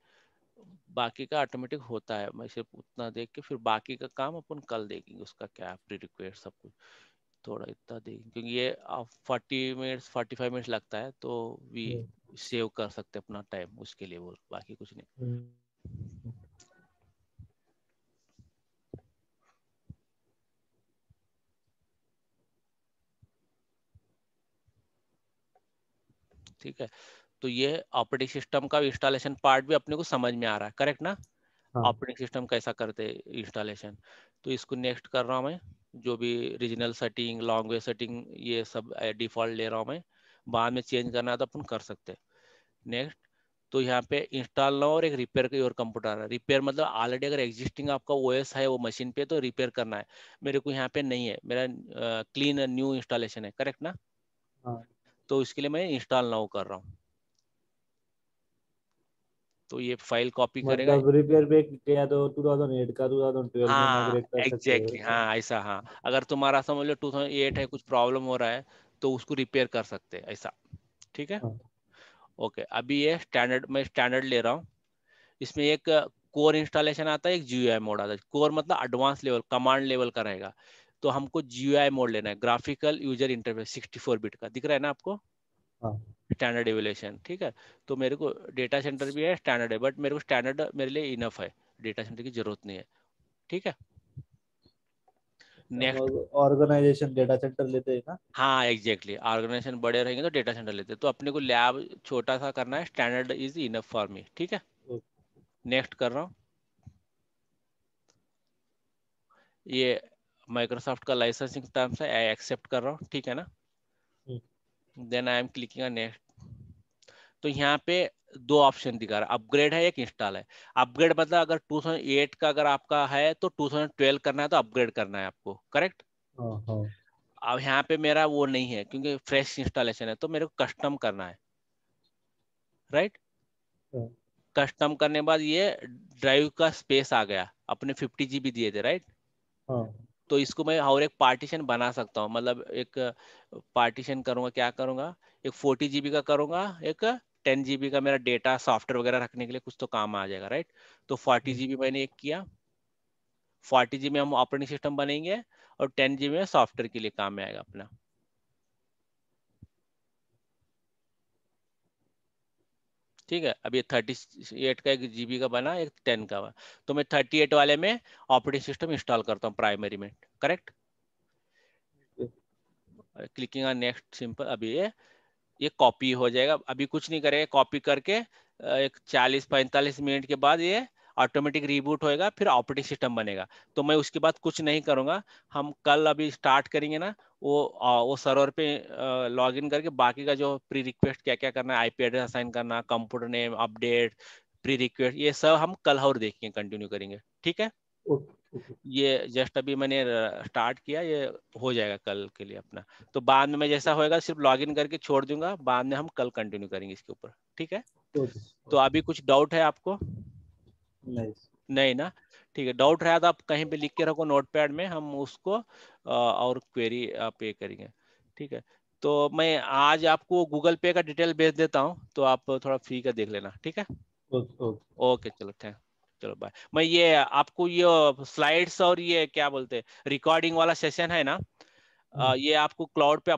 बाकी का ऑटोमेटिक होता है मैं सिर्फ उतना देख के फिर बाकी का काम अपन कल देखेंगे उसका क्या प्री रिक्वेस्ट सब कुछ थोड़ा इतना देखेंगे क्योंकि ये forty minutes forty five minutes लगता है तो वी सेव हम्म। कर सकते अपना टाइम उसके लिए बोल बाकी कुछ नहीं हम्म। ठीक है तो ये ऑपरेटिंग सिस्टम का इंस्टॉलेशन पार्ट भी अपने को समझ में आ रहा है करेक्ट ना ऑपरेटिंग हाँ। सिस्टम कैसा करते इंस्टॉलेशन तो इसको नेक्स्ट कर रहा हूँ मैं जो भी रीजनल सेटिंग लॉन्गवेज सेटिंग ये सब डिफॉल्ट eh, ले रहा हूँ मैं बाद में चेंज करना है तो अपन कर सकते हैं नेक्स्ट तो यहाँ पे इंस्टॉल ना और एक रिपेयर योर कंप्यूटर रिपेयर मतलब ऑलरेडी अगर एग्जिस्टिंग आपका ओ है वो मशीन पे तो रिपेयर करना है मेरे को यहाँ पे नहीं है मेरा क्लीन न्यू इंस्टॉलेशन है करेक्ट ना हाँ। तो इसके लिए मैं इंस्टॉल ना कर रहा हूँ तो ये फाइल कॉपी करेगा रिपेयर मतलब बैक किया तो 2008 का 2012 हाँ, में कर एग्जैक्टली हाँ ऐसा हाँ अगर तुम्हारा समझ लो 2008 है कुछ प्रॉब्लम हो रहा है तो उसको रिपेयर कर सकते हैं ऐसा ठीक है हाँ. okay, अभी ये स्टैंडर्ड मैं स्टैंडर्ड ले रहा हूँ इसमें एक कोर इंस्टॉलेशन आता है एक जीयूआई मोड आता है कोर मतलब एडवांस लेवल कमांड लेवल का रहेगा तो हमको जीयूआई मोड लेना है ग्राफिकल यूजर इंटरफेस 64 बिट का दिख रहा है ना आपको हाँ हाँ। स्टैंडर्ड डेविएशन ठीक है तो मेरे को डेटा सेंटर भी है स्टैंडर्ड है बट मेरे को स्टैंडर्ड मेरे लिए इनफ है डेटा सेंटर की जरूरत नहीं है ठीक है नेक्स्ट ऑर्गेनाइजेशन डेटा सेंटर लेते हैं ना हाँ एग्जैक्टली exactly. ऑर्गेनाइजेशन बड़े रहेंगे तो डेटा सेंटर लेते हैं तो अपने को लैब छोटा सा करना है standard is enough for me ठीक है नेक्स्ट कर रहा हूँ ये माइक्रोसॉफ्ट का लाइसेंसिंग टर्म्स है एक्सेप्ट कर रहा हूँ ठीक है ना then I am clicking on next तो यहाँ पे दो ऑप्शन दिखा रहा है अपग्रेड है एक इंस्टॉल है अपग्रेड मतलब अगर 2008 का अगर आपका है तो 2012 करना है तो अपग्रेड करना है आपको करेक्ट हाँ, हाँ। अब यहाँ पे मेरा वो नहीं है क्योंकि फ्रेश इंस्टॉलेशन है तो मेरे को कस्टम करना है राइट हाँ। कस्टम करने बाद ये ड्राइव का स्पेस आ गया अपने फिफ्टी जीबी दिए थे राइट तो इसको मैं और एक पार्टीशन बना सकता हूँ मतलब एक पार्टीशन करूँगा क्या करूंगा एक फोर्टी जीबी का करूंगा एक टेन जी का मेरा डेटा सॉफ्टवेयर वगैरह रखने के लिए कुछ तो काम आ जाएगा राइट तो फोर्टी हम्म। जी मैंने एक किया फोर्टी जी में हम ऑपरेटिंग सिस्टम बनेंगे और टेन जी में सॉफ्टवेयर के लिए काम में आएगा अपना ठीक है अब ये थर्टी एट का एक जीबी का बना एक टेन का बना तो मैं थर्टी एट वाले में ऑपरेटिंग सिस्टम इंस्टॉल करता हूँ प्राइमरी में correct clicking on next simple अभी ये ये कॉपी हो जाएगा अभी कुछ नहीं करेगा कॉपी करके एक 40-45 मिनट के बाद ये ऑटोमेटिक रिबूट होएगा फिर ऑपरेटिंग सिस्टम बनेगा तो मैं उसके बाद कुछ नहीं करूँगा हम कल अभी स्टार्ट करेंगे ना वो वो सर्वर पे लॉग इन करके बाकी का जो प्री रिक्वेस्ट क्या क्या करना है आईपी एड्रेस असाइन करना computer name update pre request ये सब हम कल और देखेंगे कंटिन्यू करेंगे ठीक है ये जस्ट अभी मैंने स्टार्ट किया ये हो जाएगा कल के लिए अपना तो बाद में मैं जैसा होएगा सिर्फ लॉगिन करके छोड़ दूंगा बाद में हम कल कंटिन्यू करेंगे इसके ऊपर ठीक है तो अभी कुछ डाउट है आपको नहीं नहीं ना ठीक है डाउट रहा था तो आप कहीं पे लिख के रखो नोट पैड में हम उसको और क्वेरी आप ये करेंगे ठीक है तो मैं आज आपको गूगल पे का डिटेल भेज देता हूँ तो आप थोड़ा फ्री का देख लेना ठीक है ओके चलो थैंक चलो बाय मैं ये आपको ये स्लाइड्स और ये क्या बोलते हैं रिकॉर्डिंग वाला सेशन है ना हम्म। ये आपको क्लाउड पे